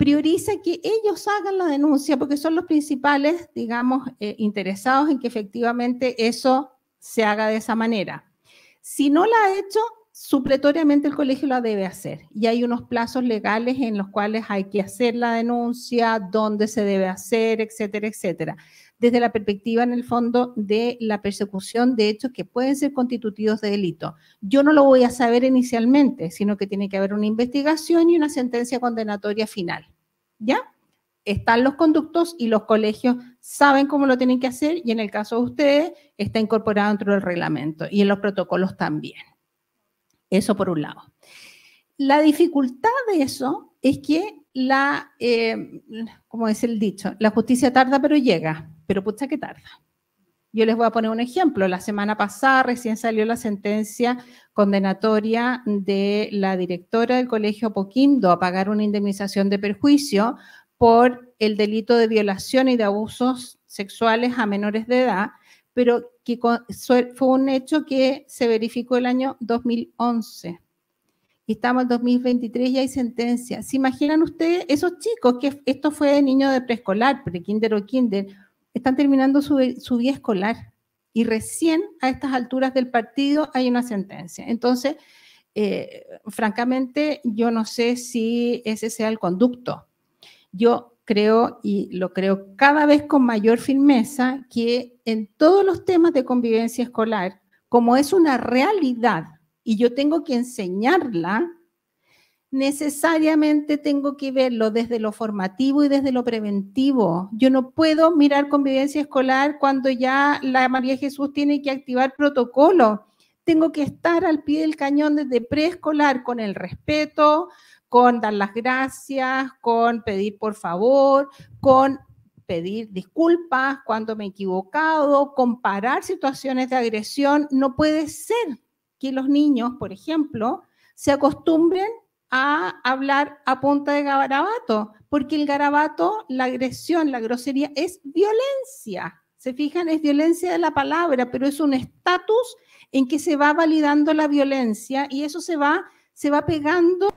prioriza que ellos hagan la denuncia porque son los principales, digamos, eh, interesados en que efectivamente eso se haga de esa manera. Si no la ha hecho, supletoriamente el colegio la debe hacer y hay unos plazos legales en los cuales hay que hacer la denuncia, dónde se debe hacer, etcétera, etcétera desde la perspectiva, en el fondo, de la persecución de hechos que pueden ser constitutivos de delito. Yo no lo voy a saber inicialmente, sino que tiene que haber una investigación y una sentencia condenatoria final. ¿Ya? Están los conductos y los colegios saben cómo lo tienen que hacer y en el caso de ustedes está incorporado dentro del reglamento y en los protocolos también. Eso por un lado. La dificultad de eso es que la, eh, como es el dicho, la justicia tarda pero llega pero pucha que tarda. Yo les voy a poner un ejemplo. La semana pasada recién salió la sentencia condenatoria de la directora del Colegio Poquindo a pagar una indemnización de perjuicio por el delito de violación y de abusos sexuales a menores de edad, pero que fue un hecho que se verificó el año 2011. Estamos en 2023 y hay sentencia. ¿Se imaginan ustedes esos chicos que esto fue de niños de preescolar, pre-kinder o kinder? están terminando su, su vida escolar y recién a estas alturas del partido hay una sentencia. Entonces, eh, francamente, yo no sé si ese sea el conducto. Yo creo, y lo creo cada vez con mayor firmeza, que en todos los temas de convivencia escolar, como es una realidad y yo tengo que enseñarla, necesariamente tengo que verlo desde lo formativo y desde lo preventivo. Yo no puedo mirar convivencia escolar cuando ya la María Jesús tiene que activar protocolo. Tengo que estar al pie del cañón desde preescolar con el respeto, con dar las gracias, con pedir por favor, con pedir disculpas cuando me he equivocado, comparar situaciones de agresión. No puede ser que los niños, por ejemplo, se acostumbren a hablar a punta de garabato, porque el garabato, la agresión, la grosería es violencia. Se fijan, es violencia de la palabra, pero es un estatus en que se va validando la violencia y eso se va, se va pegando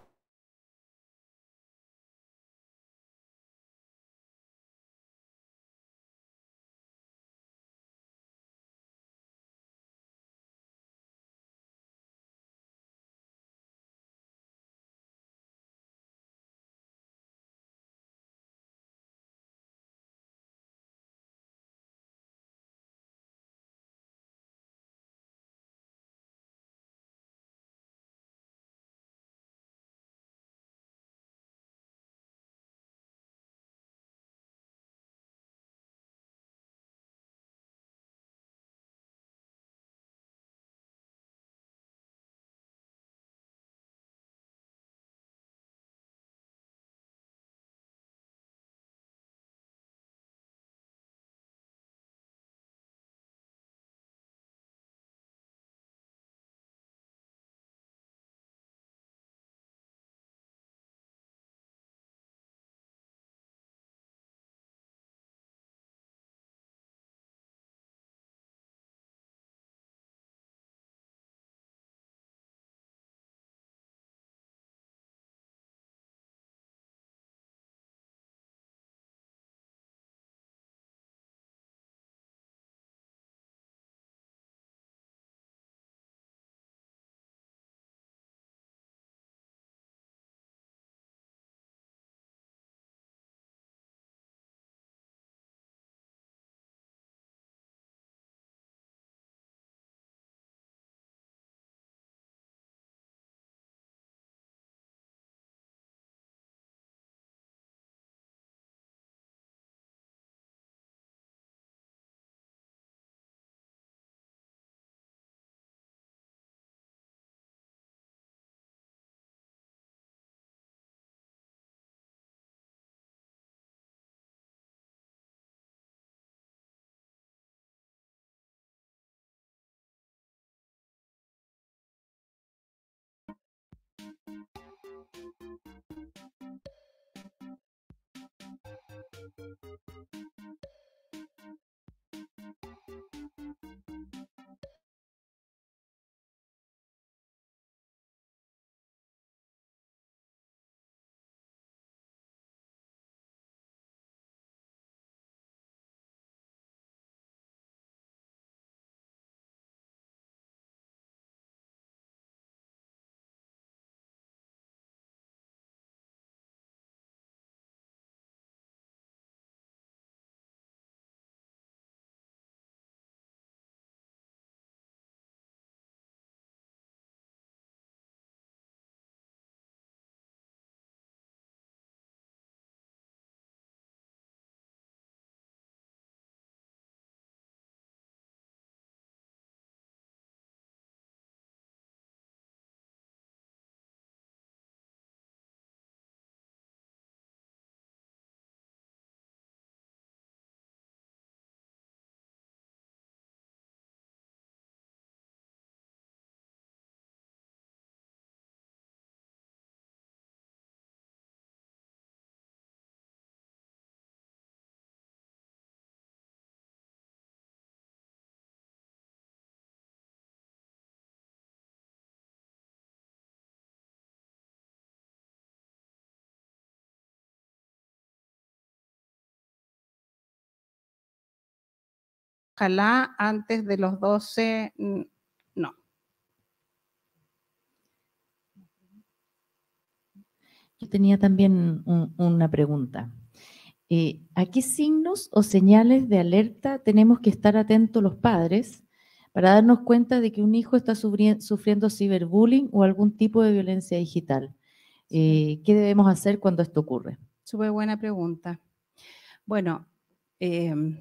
ojalá antes de los 12, mm, no. Yo tenía también una pregunta. Eh, ¿A qué signos o señales de alerta tenemos que estar atentos los padres para darnos cuenta de que un hijo está sufriendo ciberbullying o algún tipo de violencia digital? Eh, ¿Qué debemos hacer cuando esto ocurre? Súper buena pregunta. Bueno, em,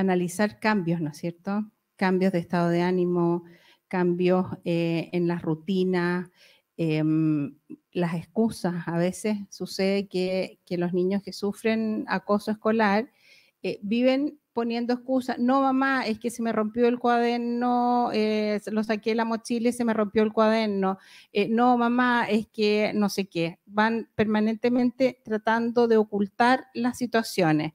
analizar cambios, ¿no es cierto? Cambios de estado de ánimo, cambios eh, en la rutina, em, las excusas. A veces sucede que, los niños que sufren acoso escolar eh, viven poniendo excusas. No, mamá, es que se me rompió el cuaderno, eh, lo saqué de la mochila y se me rompió el cuaderno. no, mamá, es que no sé qué. Van permanentemente tratando de ocultar las situaciones.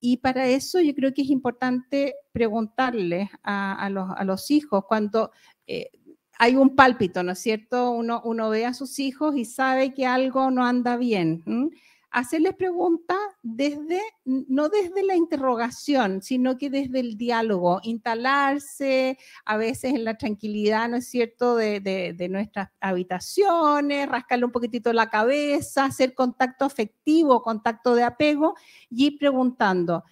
Y para eso yo creo que es importante preguntarles a, los, a los, hijos cuando eh, hay un pálpito, ¿no es cierto? Uno, uno ve a sus hijos y sabe que algo no anda bien hacerles preguntas desde, no desde la interrogación, sino que desde el diálogo, instalarse a veces en la tranquilidad, ¿no es cierto?, de, nuestras habitaciones, rascarle un poquitito la cabeza, hacer contacto afectivo, contacto de apego y ir preguntando.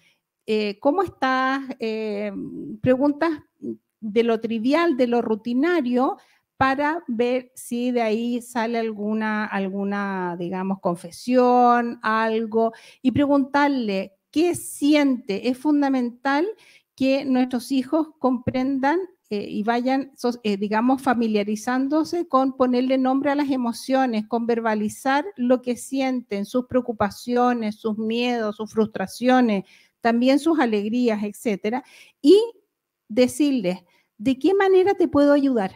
Eh, ¿Cómo estás? Eh, preguntas de lo trivial, de lo rutinario, para ver si de ahí sale alguna, alguna, digamos, confesión, algo, y preguntarle qué siente. Es fundamental que nuestros hijos comprendan eh, y vayan, eh, digamos, familiarizándose con ponerle nombre a las emociones, con verbalizar lo que sienten, sus preocupaciones, sus miedos, sus frustraciones, también sus alegrías, etcétera, y decirles, ¿de qué manera te puedo ayudar?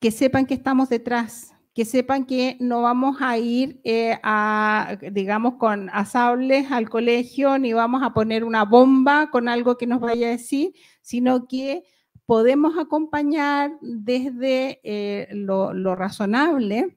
que sepan que estamos detrás, que sepan que no vamos a ir eh, a, digamos, con asables al colegio, ni vamos a poner una bomba con algo que nos vaya a decir, sino que podemos acompañar desde eh, lo, razonable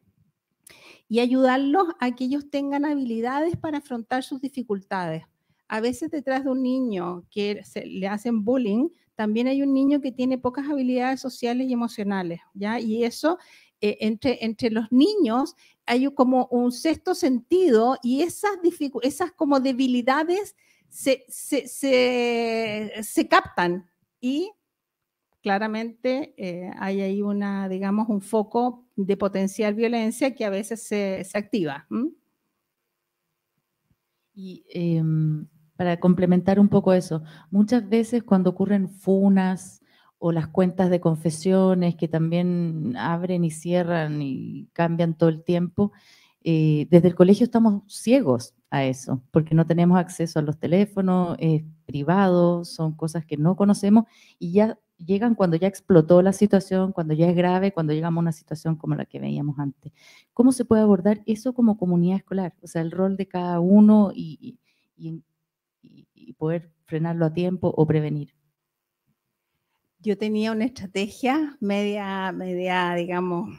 y ayudarlos a que ellos tengan habilidades para afrontar sus dificultades. A veces detrás de un niño que le hacen bullying, también hay un niño que tiene pocas habilidades sociales y emocionales, ¿ya? Y eso, eh, entre, entre los niños, hay como un sexto sentido y esas, esas como debilidades se, se, se, captan y claramente eh, hay ahí una, digamos, un foco de potencial violencia que a veces se, se activa. Y em, para complementar un poco eso, muchas veces cuando ocurren funas o las cuentas de confesiones que también abren y cierran y cambian todo el tiempo, eh, desde el colegio estamos ciegos a eso, porque no tenemos acceso a los teléfonos es privado, son cosas que no conocemos y ya llegan cuando ya explotó la situación, cuando ya es grave, cuando llegamos a una situación como la que veíamos antes. ¿Cómo se puede abordar eso como comunidad escolar? O sea, el rol de cada uno y y, poder frenarlo a tiempo o prevenir? Yo tenía una estrategia media, media digamos,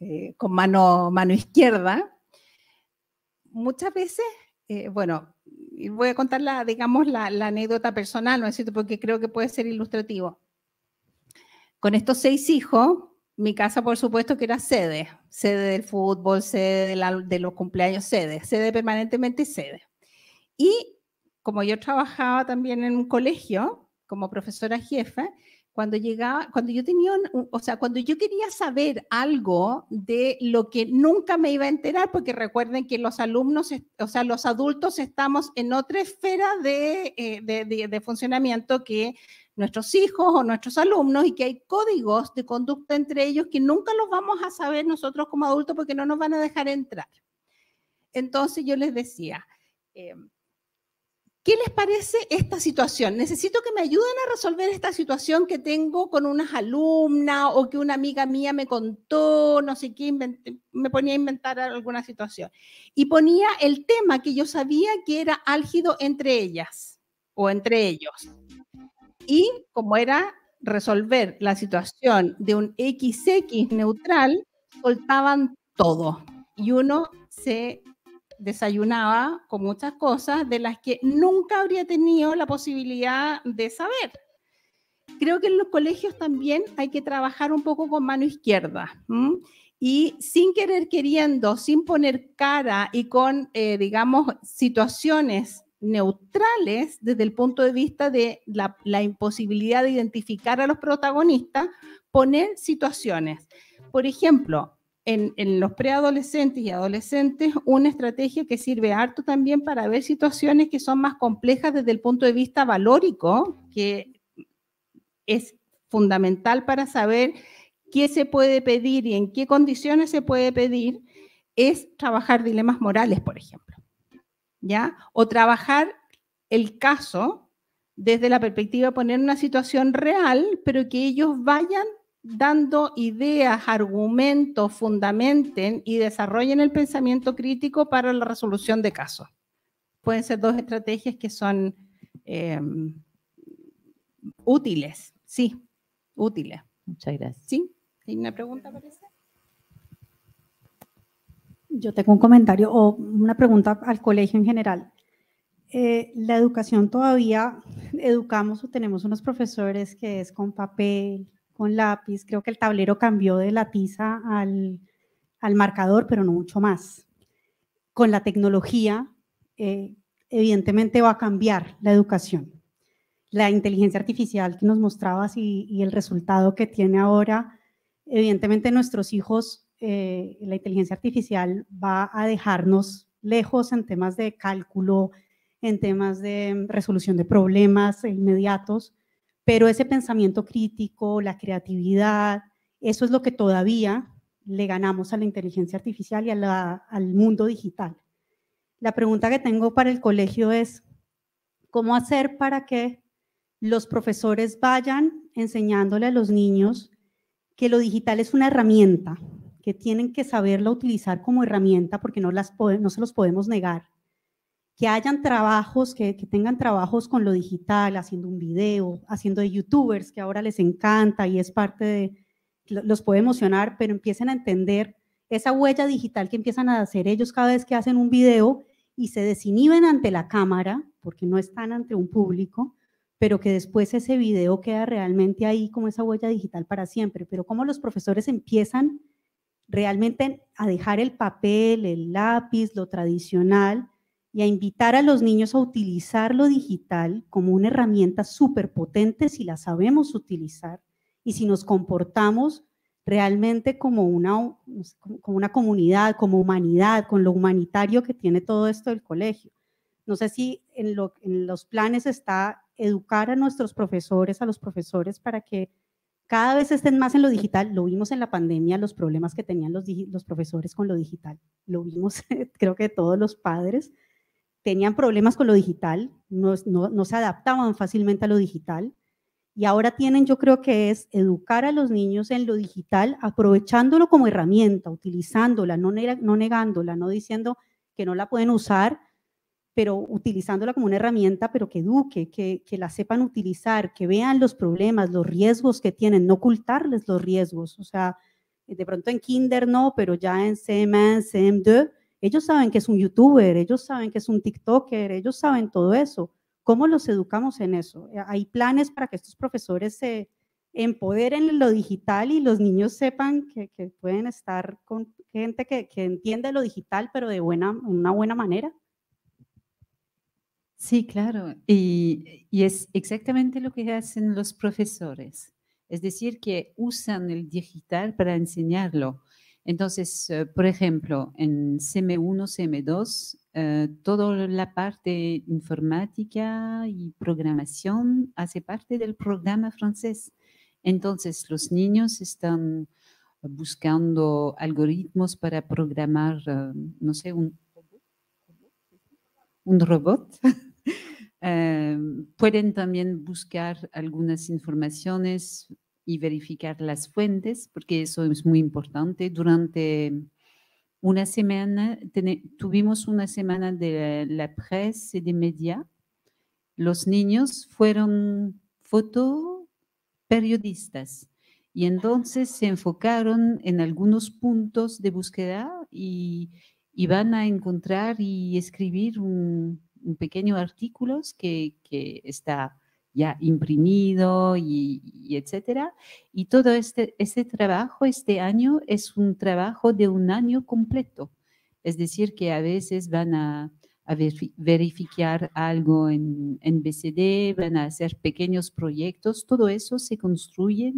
eh, con mano, mano izquierda. Muchas veces, eh, bueno, voy a contar la, digamos, la, anécdota personal, ¿no es cierto? Porque creo que puede ser ilustrativo. Con estos seis hijos, mi casa, por supuesto, que era sede, sede del fútbol, sede de, de los cumpleaños, sede, sede permanentemente sede. Y como yo trabajaba también en un colegio como profesora jefe, cuando llegaba, cuando yo tenía, o sea, cuando yo quería saber algo de lo que nunca me iba a enterar, porque recuerden que los alumnos, o sea, los adultos estamos en otra esfera eh, de, de, funcionamiento que nuestros hijos o nuestros alumnos y que hay códigos de conducta entre ellos que nunca los vamos a saber nosotros como adultos porque no nos van a dejar entrar. Entonces yo les decía, em, ¿Qué les parece esta situación? Necesito que me ayuden a resolver esta situación que tengo con unas alumnas o que una amiga mía me contó, no sé qué, me ponía a inventar alguna situación. Y ponía el tema que yo sabía que era álgido entre ellas o entre ellos. Y como era resolver la situación de un XX neutral, soltaban todo. Y uno se desayunaba con muchas cosas de las que nunca habría tenido la posibilidad de saber. Creo que en los colegios también hay que trabajar un poco con mano izquierda. y sin querer queriendo, sin poner cara y con, eh, digamos, situaciones neutrales desde el punto de vista de la, imposibilidad de identificar a los protagonistas, poner situaciones. Por ejemplo, en, los preadolescentes y adolescentes una estrategia que sirve harto también para ver situaciones que son más complejas desde el punto de vista valórico, que es fundamental para saber qué se puede pedir y en qué condiciones se puede pedir, es trabajar dilemas morales, por ejemplo. ¿Ya? O trabajar el caso desde la perspectiva de poner una situación real, pero que ellos vayan dando ideas, argumentos, fundamenten y desarrollen el pensamiento crítico para la resolución de casos. Pueden ser dos estrategias que son em, útiles, sí, útiles. Muchas gracias. ¿Sí? ¿Hay una pregunta, parece? Yo tengo un comentario o una pregunta al colegio en general. Eh, la educación todavía, educamos o tenemos unos profesores que es con papel, con lápiz. Creo que el tablero cambió de la tiza al, al marcador, pero no mucho más. Con la tecnología, eh, evidentemente va a cambiar la educación. La inteligencia artificial que nos mostrabas y, el resultado que tiene ahora, evidentemente nuestros hijos, eh, la inteligencia artificial va a dejarnos lejos en temas de cálculo, en temas de resolución de problemas inmediatos, pero ese pensamiento crítico, la creatividad, eso es lo que todavía le ganamos a la inteligencia artificial y al mundo digital. La pregunta que tengo para el colegio es, ¿cómo hacer para que los profesores vayan enseñándole a los niños que lo digital es una herramienta, que tienen que saberla utilizar como herramienta porque no, no se los podemos negar, que hayan trabajos, que, tengan trabajos con lo digital, haciendo un video, haciendo de youtubers, que ahora les encanta y es parte de, los puede emocionar, pero empiecen a entender esa huella digital que empiezan a hacer ellos cada vez que hacen un video y se desinhiben ante la cámara, porque no están ante un público, pero que después ese video queda realmente ahí como esa huella digital para siempre. Pero cómo los profesores empiezan realmente a dejar el papel, el lápiz, lo tradicional, y a invitar a los niños a utilizar lo digital como una herramienta súper potente si la sabemos utilizar y si nos comportamos realmente como una, como una comunidad, como humanidad, con lo humanitario que tiene todo esto del colegio. No sé si en, lo, en los planes está educar a nuestros profesores, a los profesores, para que cada vez estén más en lo digital. Lo vimos en la pandemia, los problemas que tenían los, los profesores con lo digital. Lo vimos, (laughs) creo que todos los padres tenían problemas con lo digital, no, se adaptaban fácilmente a lo digital y ahora tienen, yo creo que es educar a los niños en lo digital, aprovechándolo como herramienta, utilizándola, no, negándola, no diciendo que no la pueden usar, pero utilizándola como una herramienta, pero que eduque, que, que la sepan utilizar, que vean los problemas, los riesgos que tienen, no ocultarles los riesgos. O sea, de pronto en kinder no, pero ya en CM1, CM2 ellos saben que es un youtuber, ellos saben que es un TikToker, ellos saben todo eso. ¿Cómo los educamos en eso? Eh, Hay planes para que estos profesores se empoderen en lo digital y los niños sepan que, pueden estar con gente que, entiende lo digital, pero de buena, una buena manera. Sí, claro. Y, y es exactamente lo que hacen los profesores. Es decir, que usan el digital para enseñarlo entonces, eh, por ejemplo, en CM1, CM2, eh, toda la parte informática y programación hace parte del programa francés. Entonces, los niños están buscando algoritmos para programar, eh, no sé, un, un robot. (laughs) pueden también buscar algunas informaciones y verificar las fuentes, porque eso es muy importante. Durante una semana, tuvimos una semana de la, prensa y de media. Los niños fueron fotoperiodistas y entonces se enfocaron en algunos puntos de búsqueda y, van a encontrar y escribir un, pequeño artículo que está ya imprimido y, etcétera. Y todo este, este trabajo este año es un trabajo de un año completo. Es decir, que a veces van a, verificar algo en, BCD, van a hacer pequeños proyectos, todo eso se construye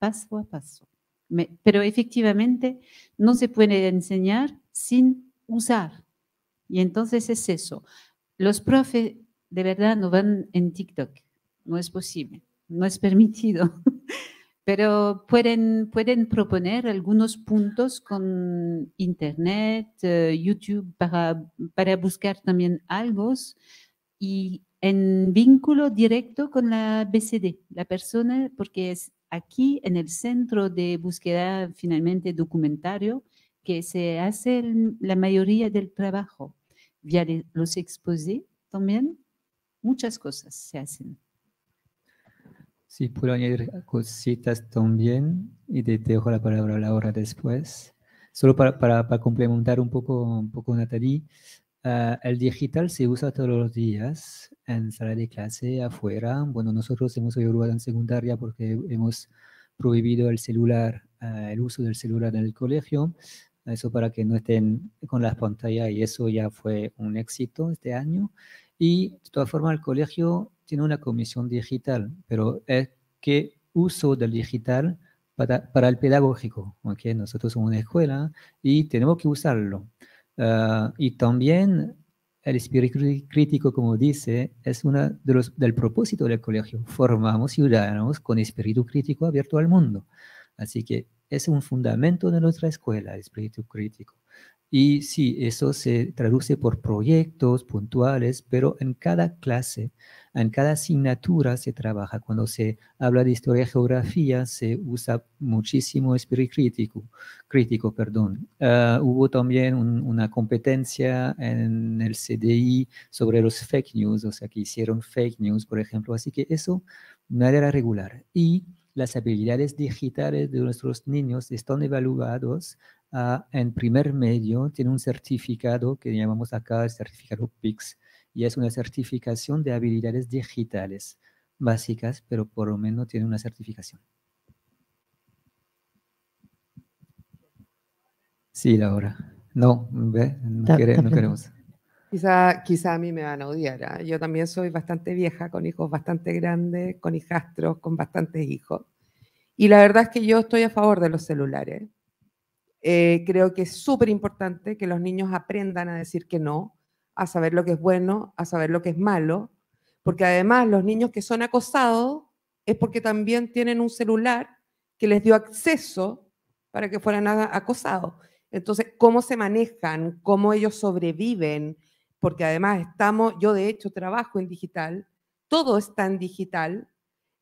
paso a paso. pero efectivamente no se puede enseñar sin usar. Y entonces es eso. Los profes de verdad no van en TikTok, no es posible, no es permitido. (laughs) Pero pueden, pueden proponer algunos puntos con Internet, eh, YouTube, para, para buscar también algo y en vínculo directo con la BCD, la persona, porque es aquí en el centro de búsqueda finalmente documentario que se hace la mayoría del trabajo. Ya los exposés también, muchas cosas se hacen. Sí, puedo añadir cositas también y te dejo la palabra a Laura después. Solo para, para, complementar un poco, un poco Natalie, ah, el digital se usa todos los días en sala de clase, afuera. Bueno, nosotros hemos evaluado en secundaria porque hemos prohibido el celular, ah, el uso del celular en el colegio. Eso para que no estén con las pantallas y eso ya fue un éxito este año. Y de todas formas, el colegio tiene una comisión digital, pero es que uso del digital para, el pedagógico. porque Nosotros somos una escuela y tenemos que usarlo. Ah, y también el espíritu crítico, como dice, es uno de los, del propósito del colegio. Formamos ciudadanos con espíritu crítico abierto al mundo. Así que es un fundamento de nuestra escuela, el espíritu crítico. Y sí, eso se traduce por proyectos puntuales, pero en cada clase, en cada asignatura se trabaja. Cuando se habla de historia y geografía, se usa muchísimo espíritu crítico. crítico perdón. Ah, hubo también una competencia en el CDI sobre los fake news, o sea, que hicieron fake news, por ejemplo. Así que eso de era regular. Y las habilidades digitales de nuestros niños están evaluados Ah, en primer medio tiene un certificado que llamamos acá el certificado PIX y es una certificación de habilidades digitales básicas, pero por lo menos tiene una certificación. Sí, Laura. No, ¿ve? no, queremos. Quizá, a mí me van a odiar. ¿ah? Yo también soy bastante vieja, con hijos bastante grandes, con hijastros, con bastantes hijos. Y la verdad es que yo estoy a favor de los celulares. Eh, creo que es súper importante que los niños aprendan a decir que no, a saber lo que es bueno, a saber lo que es malo, porque además los niños que son acosados es porque también tienen un celular que les dio acceso para que fueran acosados. Entonces, ¿cómo se manejan? ¿Cómo ellos sobreviven? Porque además estamos, yo de hecho trabajo en digital, todo está en digital,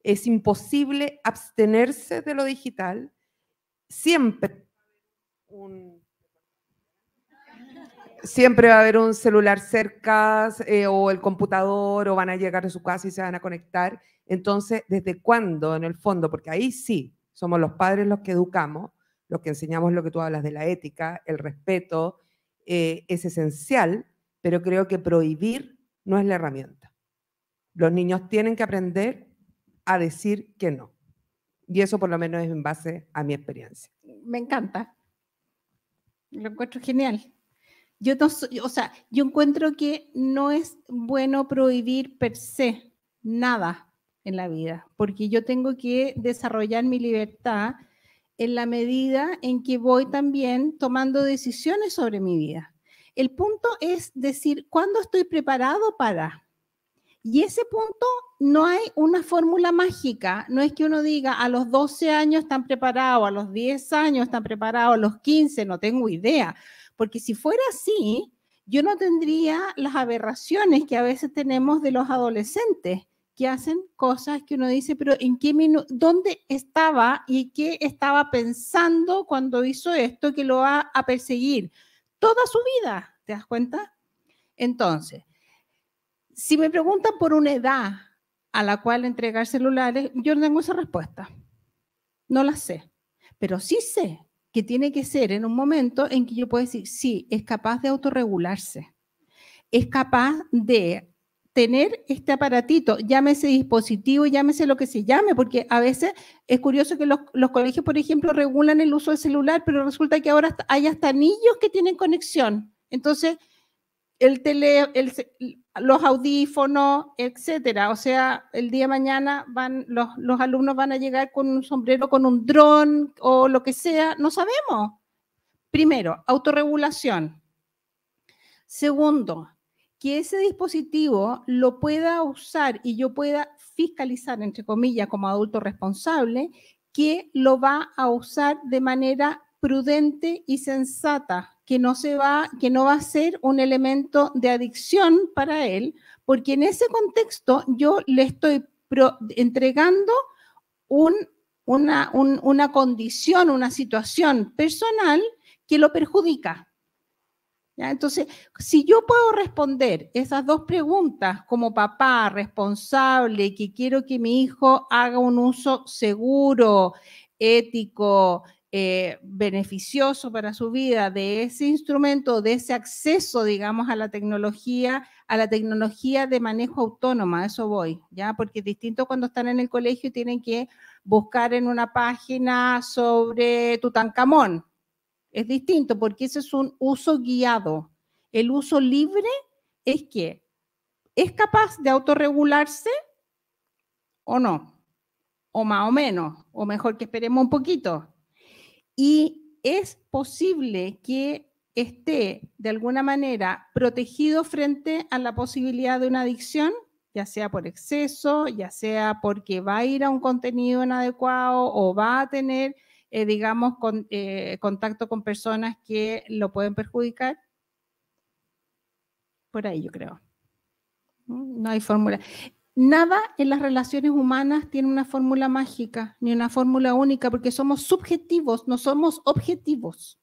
es imposible abstenerse de lo digital, siempre Siempre va a haber un celular cerca eh, o el computador o van a llegar a su casa y se van a conectar. Entonces, ¿desde cuándo en el fondo? Porque ahí sí, somos los padres los que educamos, los que enseñamos lo que tú hablas de la ética, el respeto, eh, es esencial, pero creo que prohibir no es la herramienta. Los niños tienen que aprender a decir que no. Y eso por lo menos es en base a mi experiencia. Me encanta. Lo encuentro genial. Yo no, o sea, yo encuentro que no es bueno prohibir per se nada en la vida, porque yo tengo que desarrollar mi libertad en la medida en que voy también tomando decisiones sobre mi vida. El punto es decir, ¿cuándo estoy preparado para? Y ese punto no hay una fórmula mágica, no es que uno diga a los 12 años están preparados, a los 10 años están preparados, a los 15, no tengo idea, porque si fuera así, yo no tendría las aberraciones que a veces tenemos de los adolescentes que hacen cosas que uno dice, pero ¿en qué minuto, dónde estaba y qué estaba pensando cuando hizo esto que lo va a perseguir toda su vida? ¿Te das cuenta? Entonces, si me preguntan por una edad a la cual entregar celulares, yo no tengo esa respuesta. No la sé. Pero sí sé que tiene que ser en un momento en que yo pueda decir, sí, es capaz de autorregularse. Es capaz de tener este aparatito, llámese dispositivo, llámese lo que se llame, porque a veces es curioso que los, colegios, por ejemplo, regulan el uso del celular, pero resulta que ahora hay hasta anillos que tienen conexión. Entonces, el tele, el, los audífonos, etcétera. O sea, el día de mañana van, los, los alumnos van a llegar con un sombrero, con un dron o lo que sea, no sabemos. Primero, autorregulación. Segundo, que ese dispositivo lo pueda usar y yo pueda fiscalizar, entre comillas, como adulto responsable, que lo va a usar de manera prudente y sensata, que no, se va, que no va a ser un elemento de adicción para él, porque en ese contexto yo le estoy entregando una, condición, una situación personal que lo perjudica. Entonces, si yo puedo responder esas dos preguntas como papá responsable, que quiero que mi hijo haga un uso seguro, ético, eh, beneficioso para su vida de ese instrumento, de ese acceso, digamos, a la tecnología, a la tecnología de manejo autónoma, eso voy, ¿ya? Porque es distinto cuando están en el colegio y tienen que buscar en una página sobre Tutankamón. Es distinto porque ese es un uso guiado. El uso libre es que es capaz de autorregularse o no, o más o menos, o mejor que esperemos un poquito y es posible que esté de alguna manera protegido frente a la posibilidad de una adicción, ya sea por exceso, ya sea porque va a ir a un contenido inadecuado o va a tener, eh, digamos, eh, contacto con personas que lo pueden perjudicar. Por ahí yo creo. No hay fórmula. Nada en las relaciones humanas tiene una fórmula mágica ni una fórmula única porque somos subjetivos, no somos objetivos.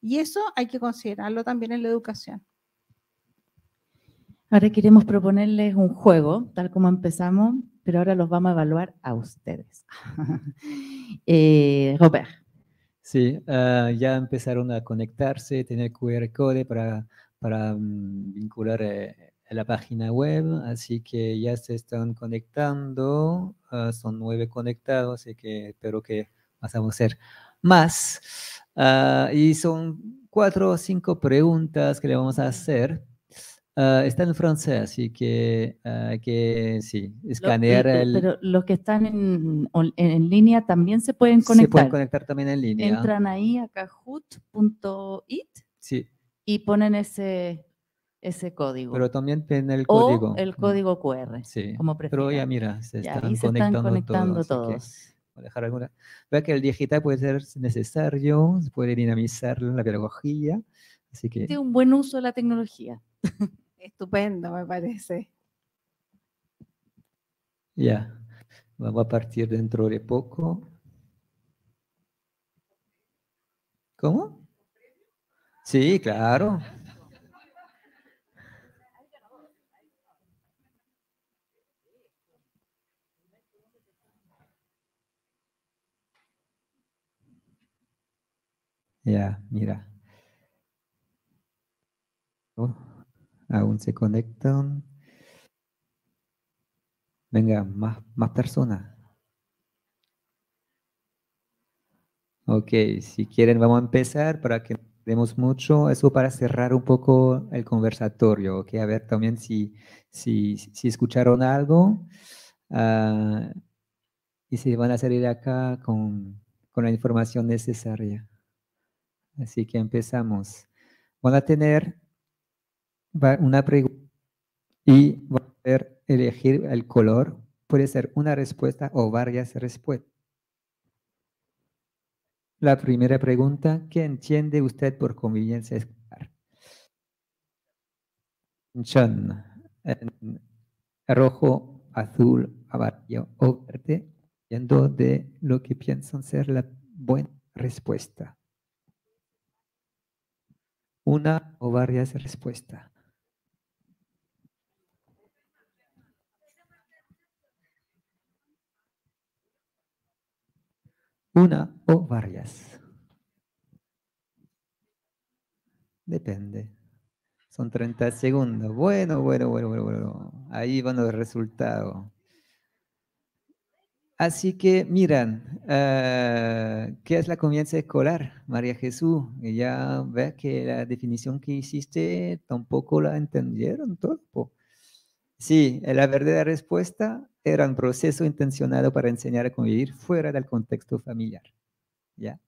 Y eso hay que considerarlo también en la educación. Ahora queremos proponerles un juego, tal como empezamos, pero ahora los vamos a evaluar a ustedes. (laughs) eh, Robert. Sí, ah, ya empezaron a conectarse, tener QR code para, para mm, vincular eh, la página web, así que ya se están conectando, ah, son nueve conectados, así que espero que pasamos a ser más. Ah, y son cuatro o cinco preguntas que le vamos a hacer. Ah, está en francés, así que, hay que sí, escanear Pero los que están en, en, línea también se pueden conectar. Se pueden conectar también en línea. Entran ahí a kahoot.it sí. y ponen ese, ese código. Pero también tiene el código. O el código QR, sí. como Pero ya mira, se, están, se conectando están, conectando todos. dejar alguna. Vea que el digital puede ser necesario, puede dinamizar la pedagogía. Así que... Tiene un buen uso de la tecnología. (laughs) Estupendo, me parece. Ya, vamos a partir dentro de poco. ¿Cómo? Sí, claro. Ya, mira. Oh, aún se conectan. Venga, más, personas. Ok, si quieren vamos a empezar para que demos mucho. Eso para cerrar un poco el conversatorio, ok. A ver también si, si, escucharon algo ah, y si van a salir acá con la información necesaria. Así que empezamos. Van a tener una pregunta y van a poder elegir el color. Puede ser una respuesta o varias respuestas. La primera pregunta, ¿qué entiende usted por convivencia escolar? rojo, azul, amarillo o verde, yendo de lo que piensan ser la buena respuesta una o varias respuestas. Una o varias. Depende. Son 30 segundos. Bueno, bueno, bueno, bueno, bueno. Ahí van los resultados. Así que miran, eh, ¿qué es la convivencia escolar, María Jesús? Ya ve que la definición que hiciste tampoco la entendieron todo. Sí, la verdadera respuesta era un proceso intencionado para enseñar a convivir fuera del contexto familiar. ¿Ya?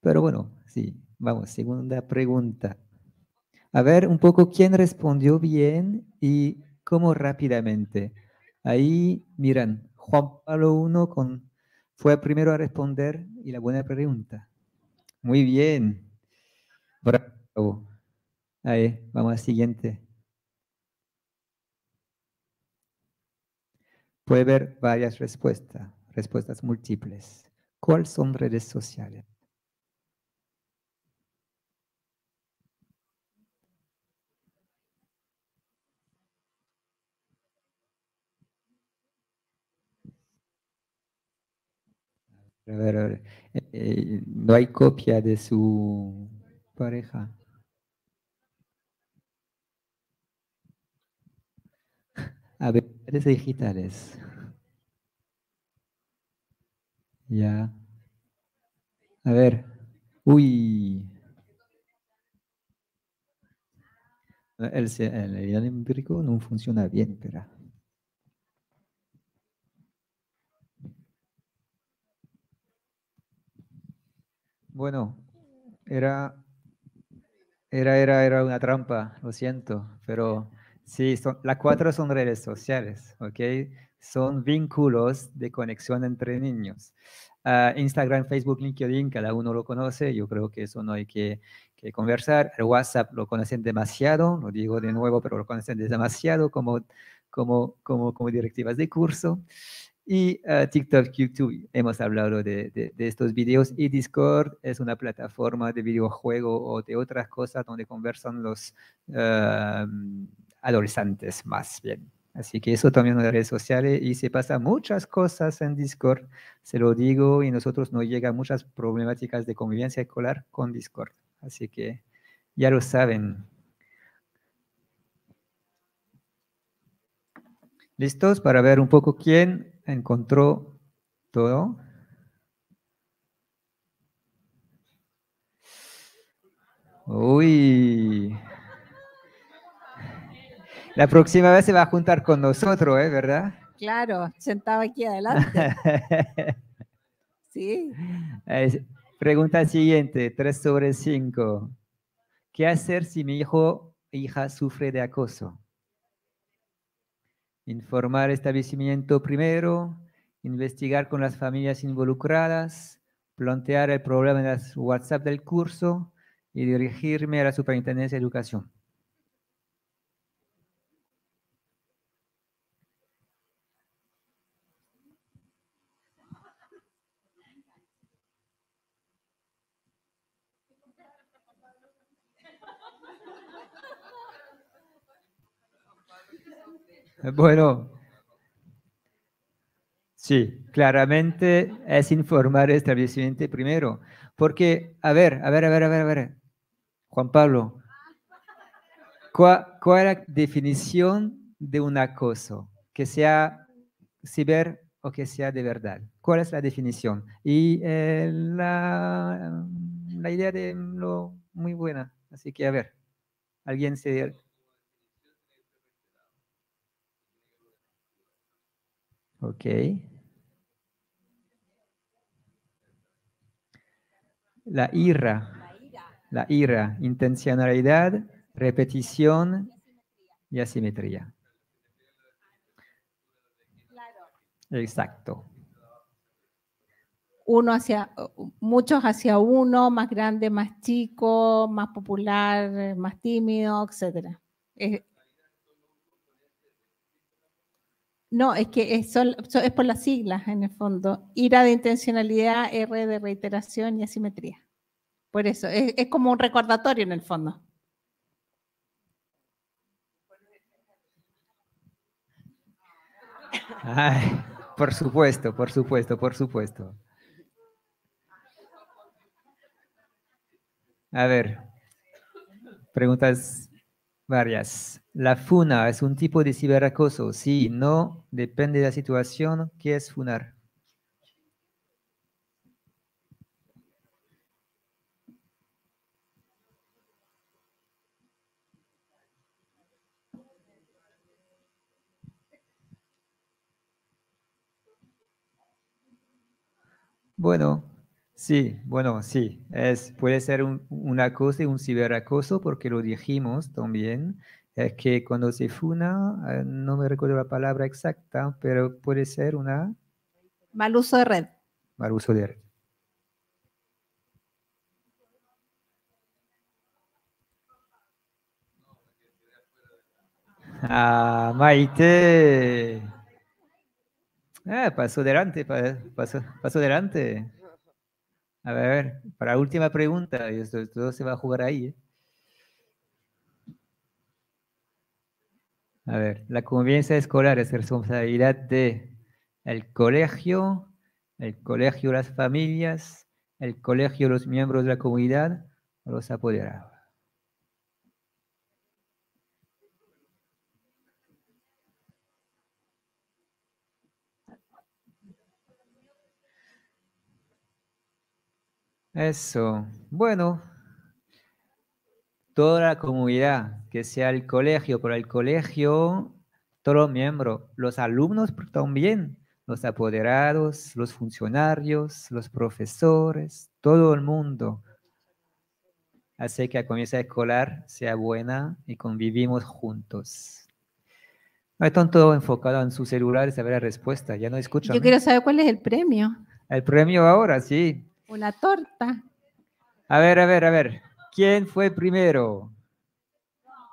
Pero bueno, sí, vamos, segunda pregunta. A ver un poco quién respondió bien y cómo rápidamente. Ahí, miran, Juan Pablo I con, fue el primero a responder y la buena pregunta. Muy bien. Bravo. Ahí, vamos al siguiente. Puede ver varias respuestas, respuestas múltiples. ¿Cuáles son redes sociales? A ver, no hay copia de su pareja. Habilidades digitales. Ya. A ver. Uy. El, el, no funciona bien, pero... Bueno, era, era, era, era una trampa, lo siento, pero sí, son, las cuatro son redes sociales, ¿ok? Son vínculos de conexión entre niños. Ah, Instagram, Facebook, LinkedIn, cada uno lo conoce, yo creo que eso no hay que, conversar. El WhatsApp lo conocen demasiado, lo digo de nuevo, pero lo conocen demasiado como, como, como, como directivas de curso y ah, TikTok, YouTube, hemos hablado de, estos videos, y Discord es una plataforma de videojuego o de otras cosas donde conversan los ah, adolescentes más bien. Así que eso también en las redes sociales y se pasa muchas cosas en Discord, se lo digo, y nosotros nos llegan muchas problemáticas de convivencia escolar con Discord. Así que ya lo saben. ¿Listos para ver un poco quién Encontró todo. Uy. La próxima vez se va a juntar con nosotros, ¿eh? ¿verdad? Claro, sentado aquí adelante. (laughs) sí. Pregunta siguiente, 3 sobre 5. ¿Qué hacer si mi hijo hija sufre de acoso? informar establecimiento primero, investigar con las familias involucradas, plantear el problema en las WhatsApp del curso y dirigirme a la Superintendencia de Educación. (laughs) Bueno, sí, claramente es informar este establecimiento primero. Porque, a ver, a ver, a ver, a ver, a ver, Juan Pablo, ¿cuál, es la definición de un acoso? Que sea ciber o que sea de verdad. ¿Cuál es la definición? Y eh, la, la idea de lo muy buena. Así que, a ver, alguien se Ok. La ira. La ira. Intencionalidad, repetición y asimetría. Exacto. Uno hacia, muchos hacia uno, más grande, más chico, más popular, más tímido, etc. No, es que es, es por las siglas en el fondo. Ira de intencionalidad, R de reiteración y asimetría. Por eso, es, como un recordatorio en el fondo. Ay, por supuesto, por supuesto, por supuesto. A ver, preguntas varias. La funa es un tipo de ciberacoso. Sí, no, depende de la situación. ¿Qué es funar? Bueno, Sí, bueno, sí, es, puede ser un, cosa y un ciberacoso porque lo dijimos también, es que cuando se funa, eh, no me recuerdo la palabra exacta, pero puede ser una... Mal uso de red. Mal uso de red. Ah, Maite. Ah, pasó delante, pasó, pasó delante. A ver, para última pregunta, y esto, todo se va a jugar ahí. ¿eh? A ver, la convivencia escolar es responsabilidad de el colegio, el colegio las familias, el colegio los miembros de la comunidad, los apoderados. Eso. Bueno, toda la comunidad, que sea el colegio, por el colegio, todos los miembros, los alumnos también, los apoderados, los funcionarios, los profesores, todo el mundo. hace que la comienza escolar sea buena y convivimos juntos. No están todos enfocados en sus celulares a ver la respuesta, ya no escuchan. Yo quiero saber cuál es el premio. El premio ahora, sí. Una torta. A ver, a ver, a ver. ¿Quién fue primero?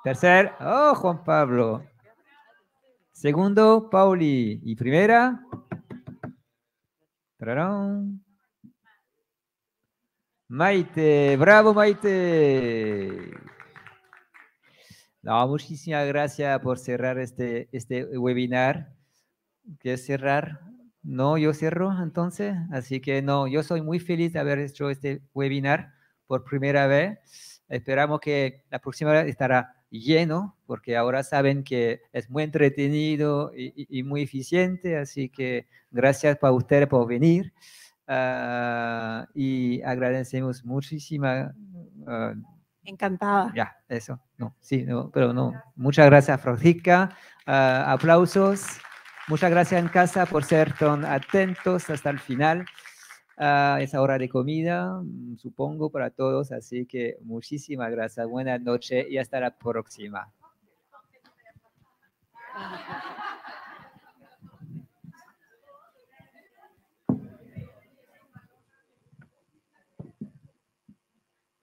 Tercer, oh, Juan Pablo. Segundo, Pauli. Y primera, Maite. Bravo, Maite. No, muchísimas gracias por cerrar este, este webinar. Quiero cerrar? No, yo cierro entonces. Así que no, yo soy muy feliz de haber hecho este webinar por primera vez. Esperamos que la próxima vez estará lleno, porque ahora saben que es muy entretenido y, muy eficiente. Así que gracias para ustedes por venir. Ah, y agradecemos muchísima. Ah, Encantada. Ya, eso. No, sí, pero no. Muchas gracias, Francisca. Ah, aplausos. Muchas gracias en casa por ser tan atentos hasta el final. a esa hora de comida, mm, supongo, para todos. Así que muchísimas gracias. Buenas noches y hasta la próxima.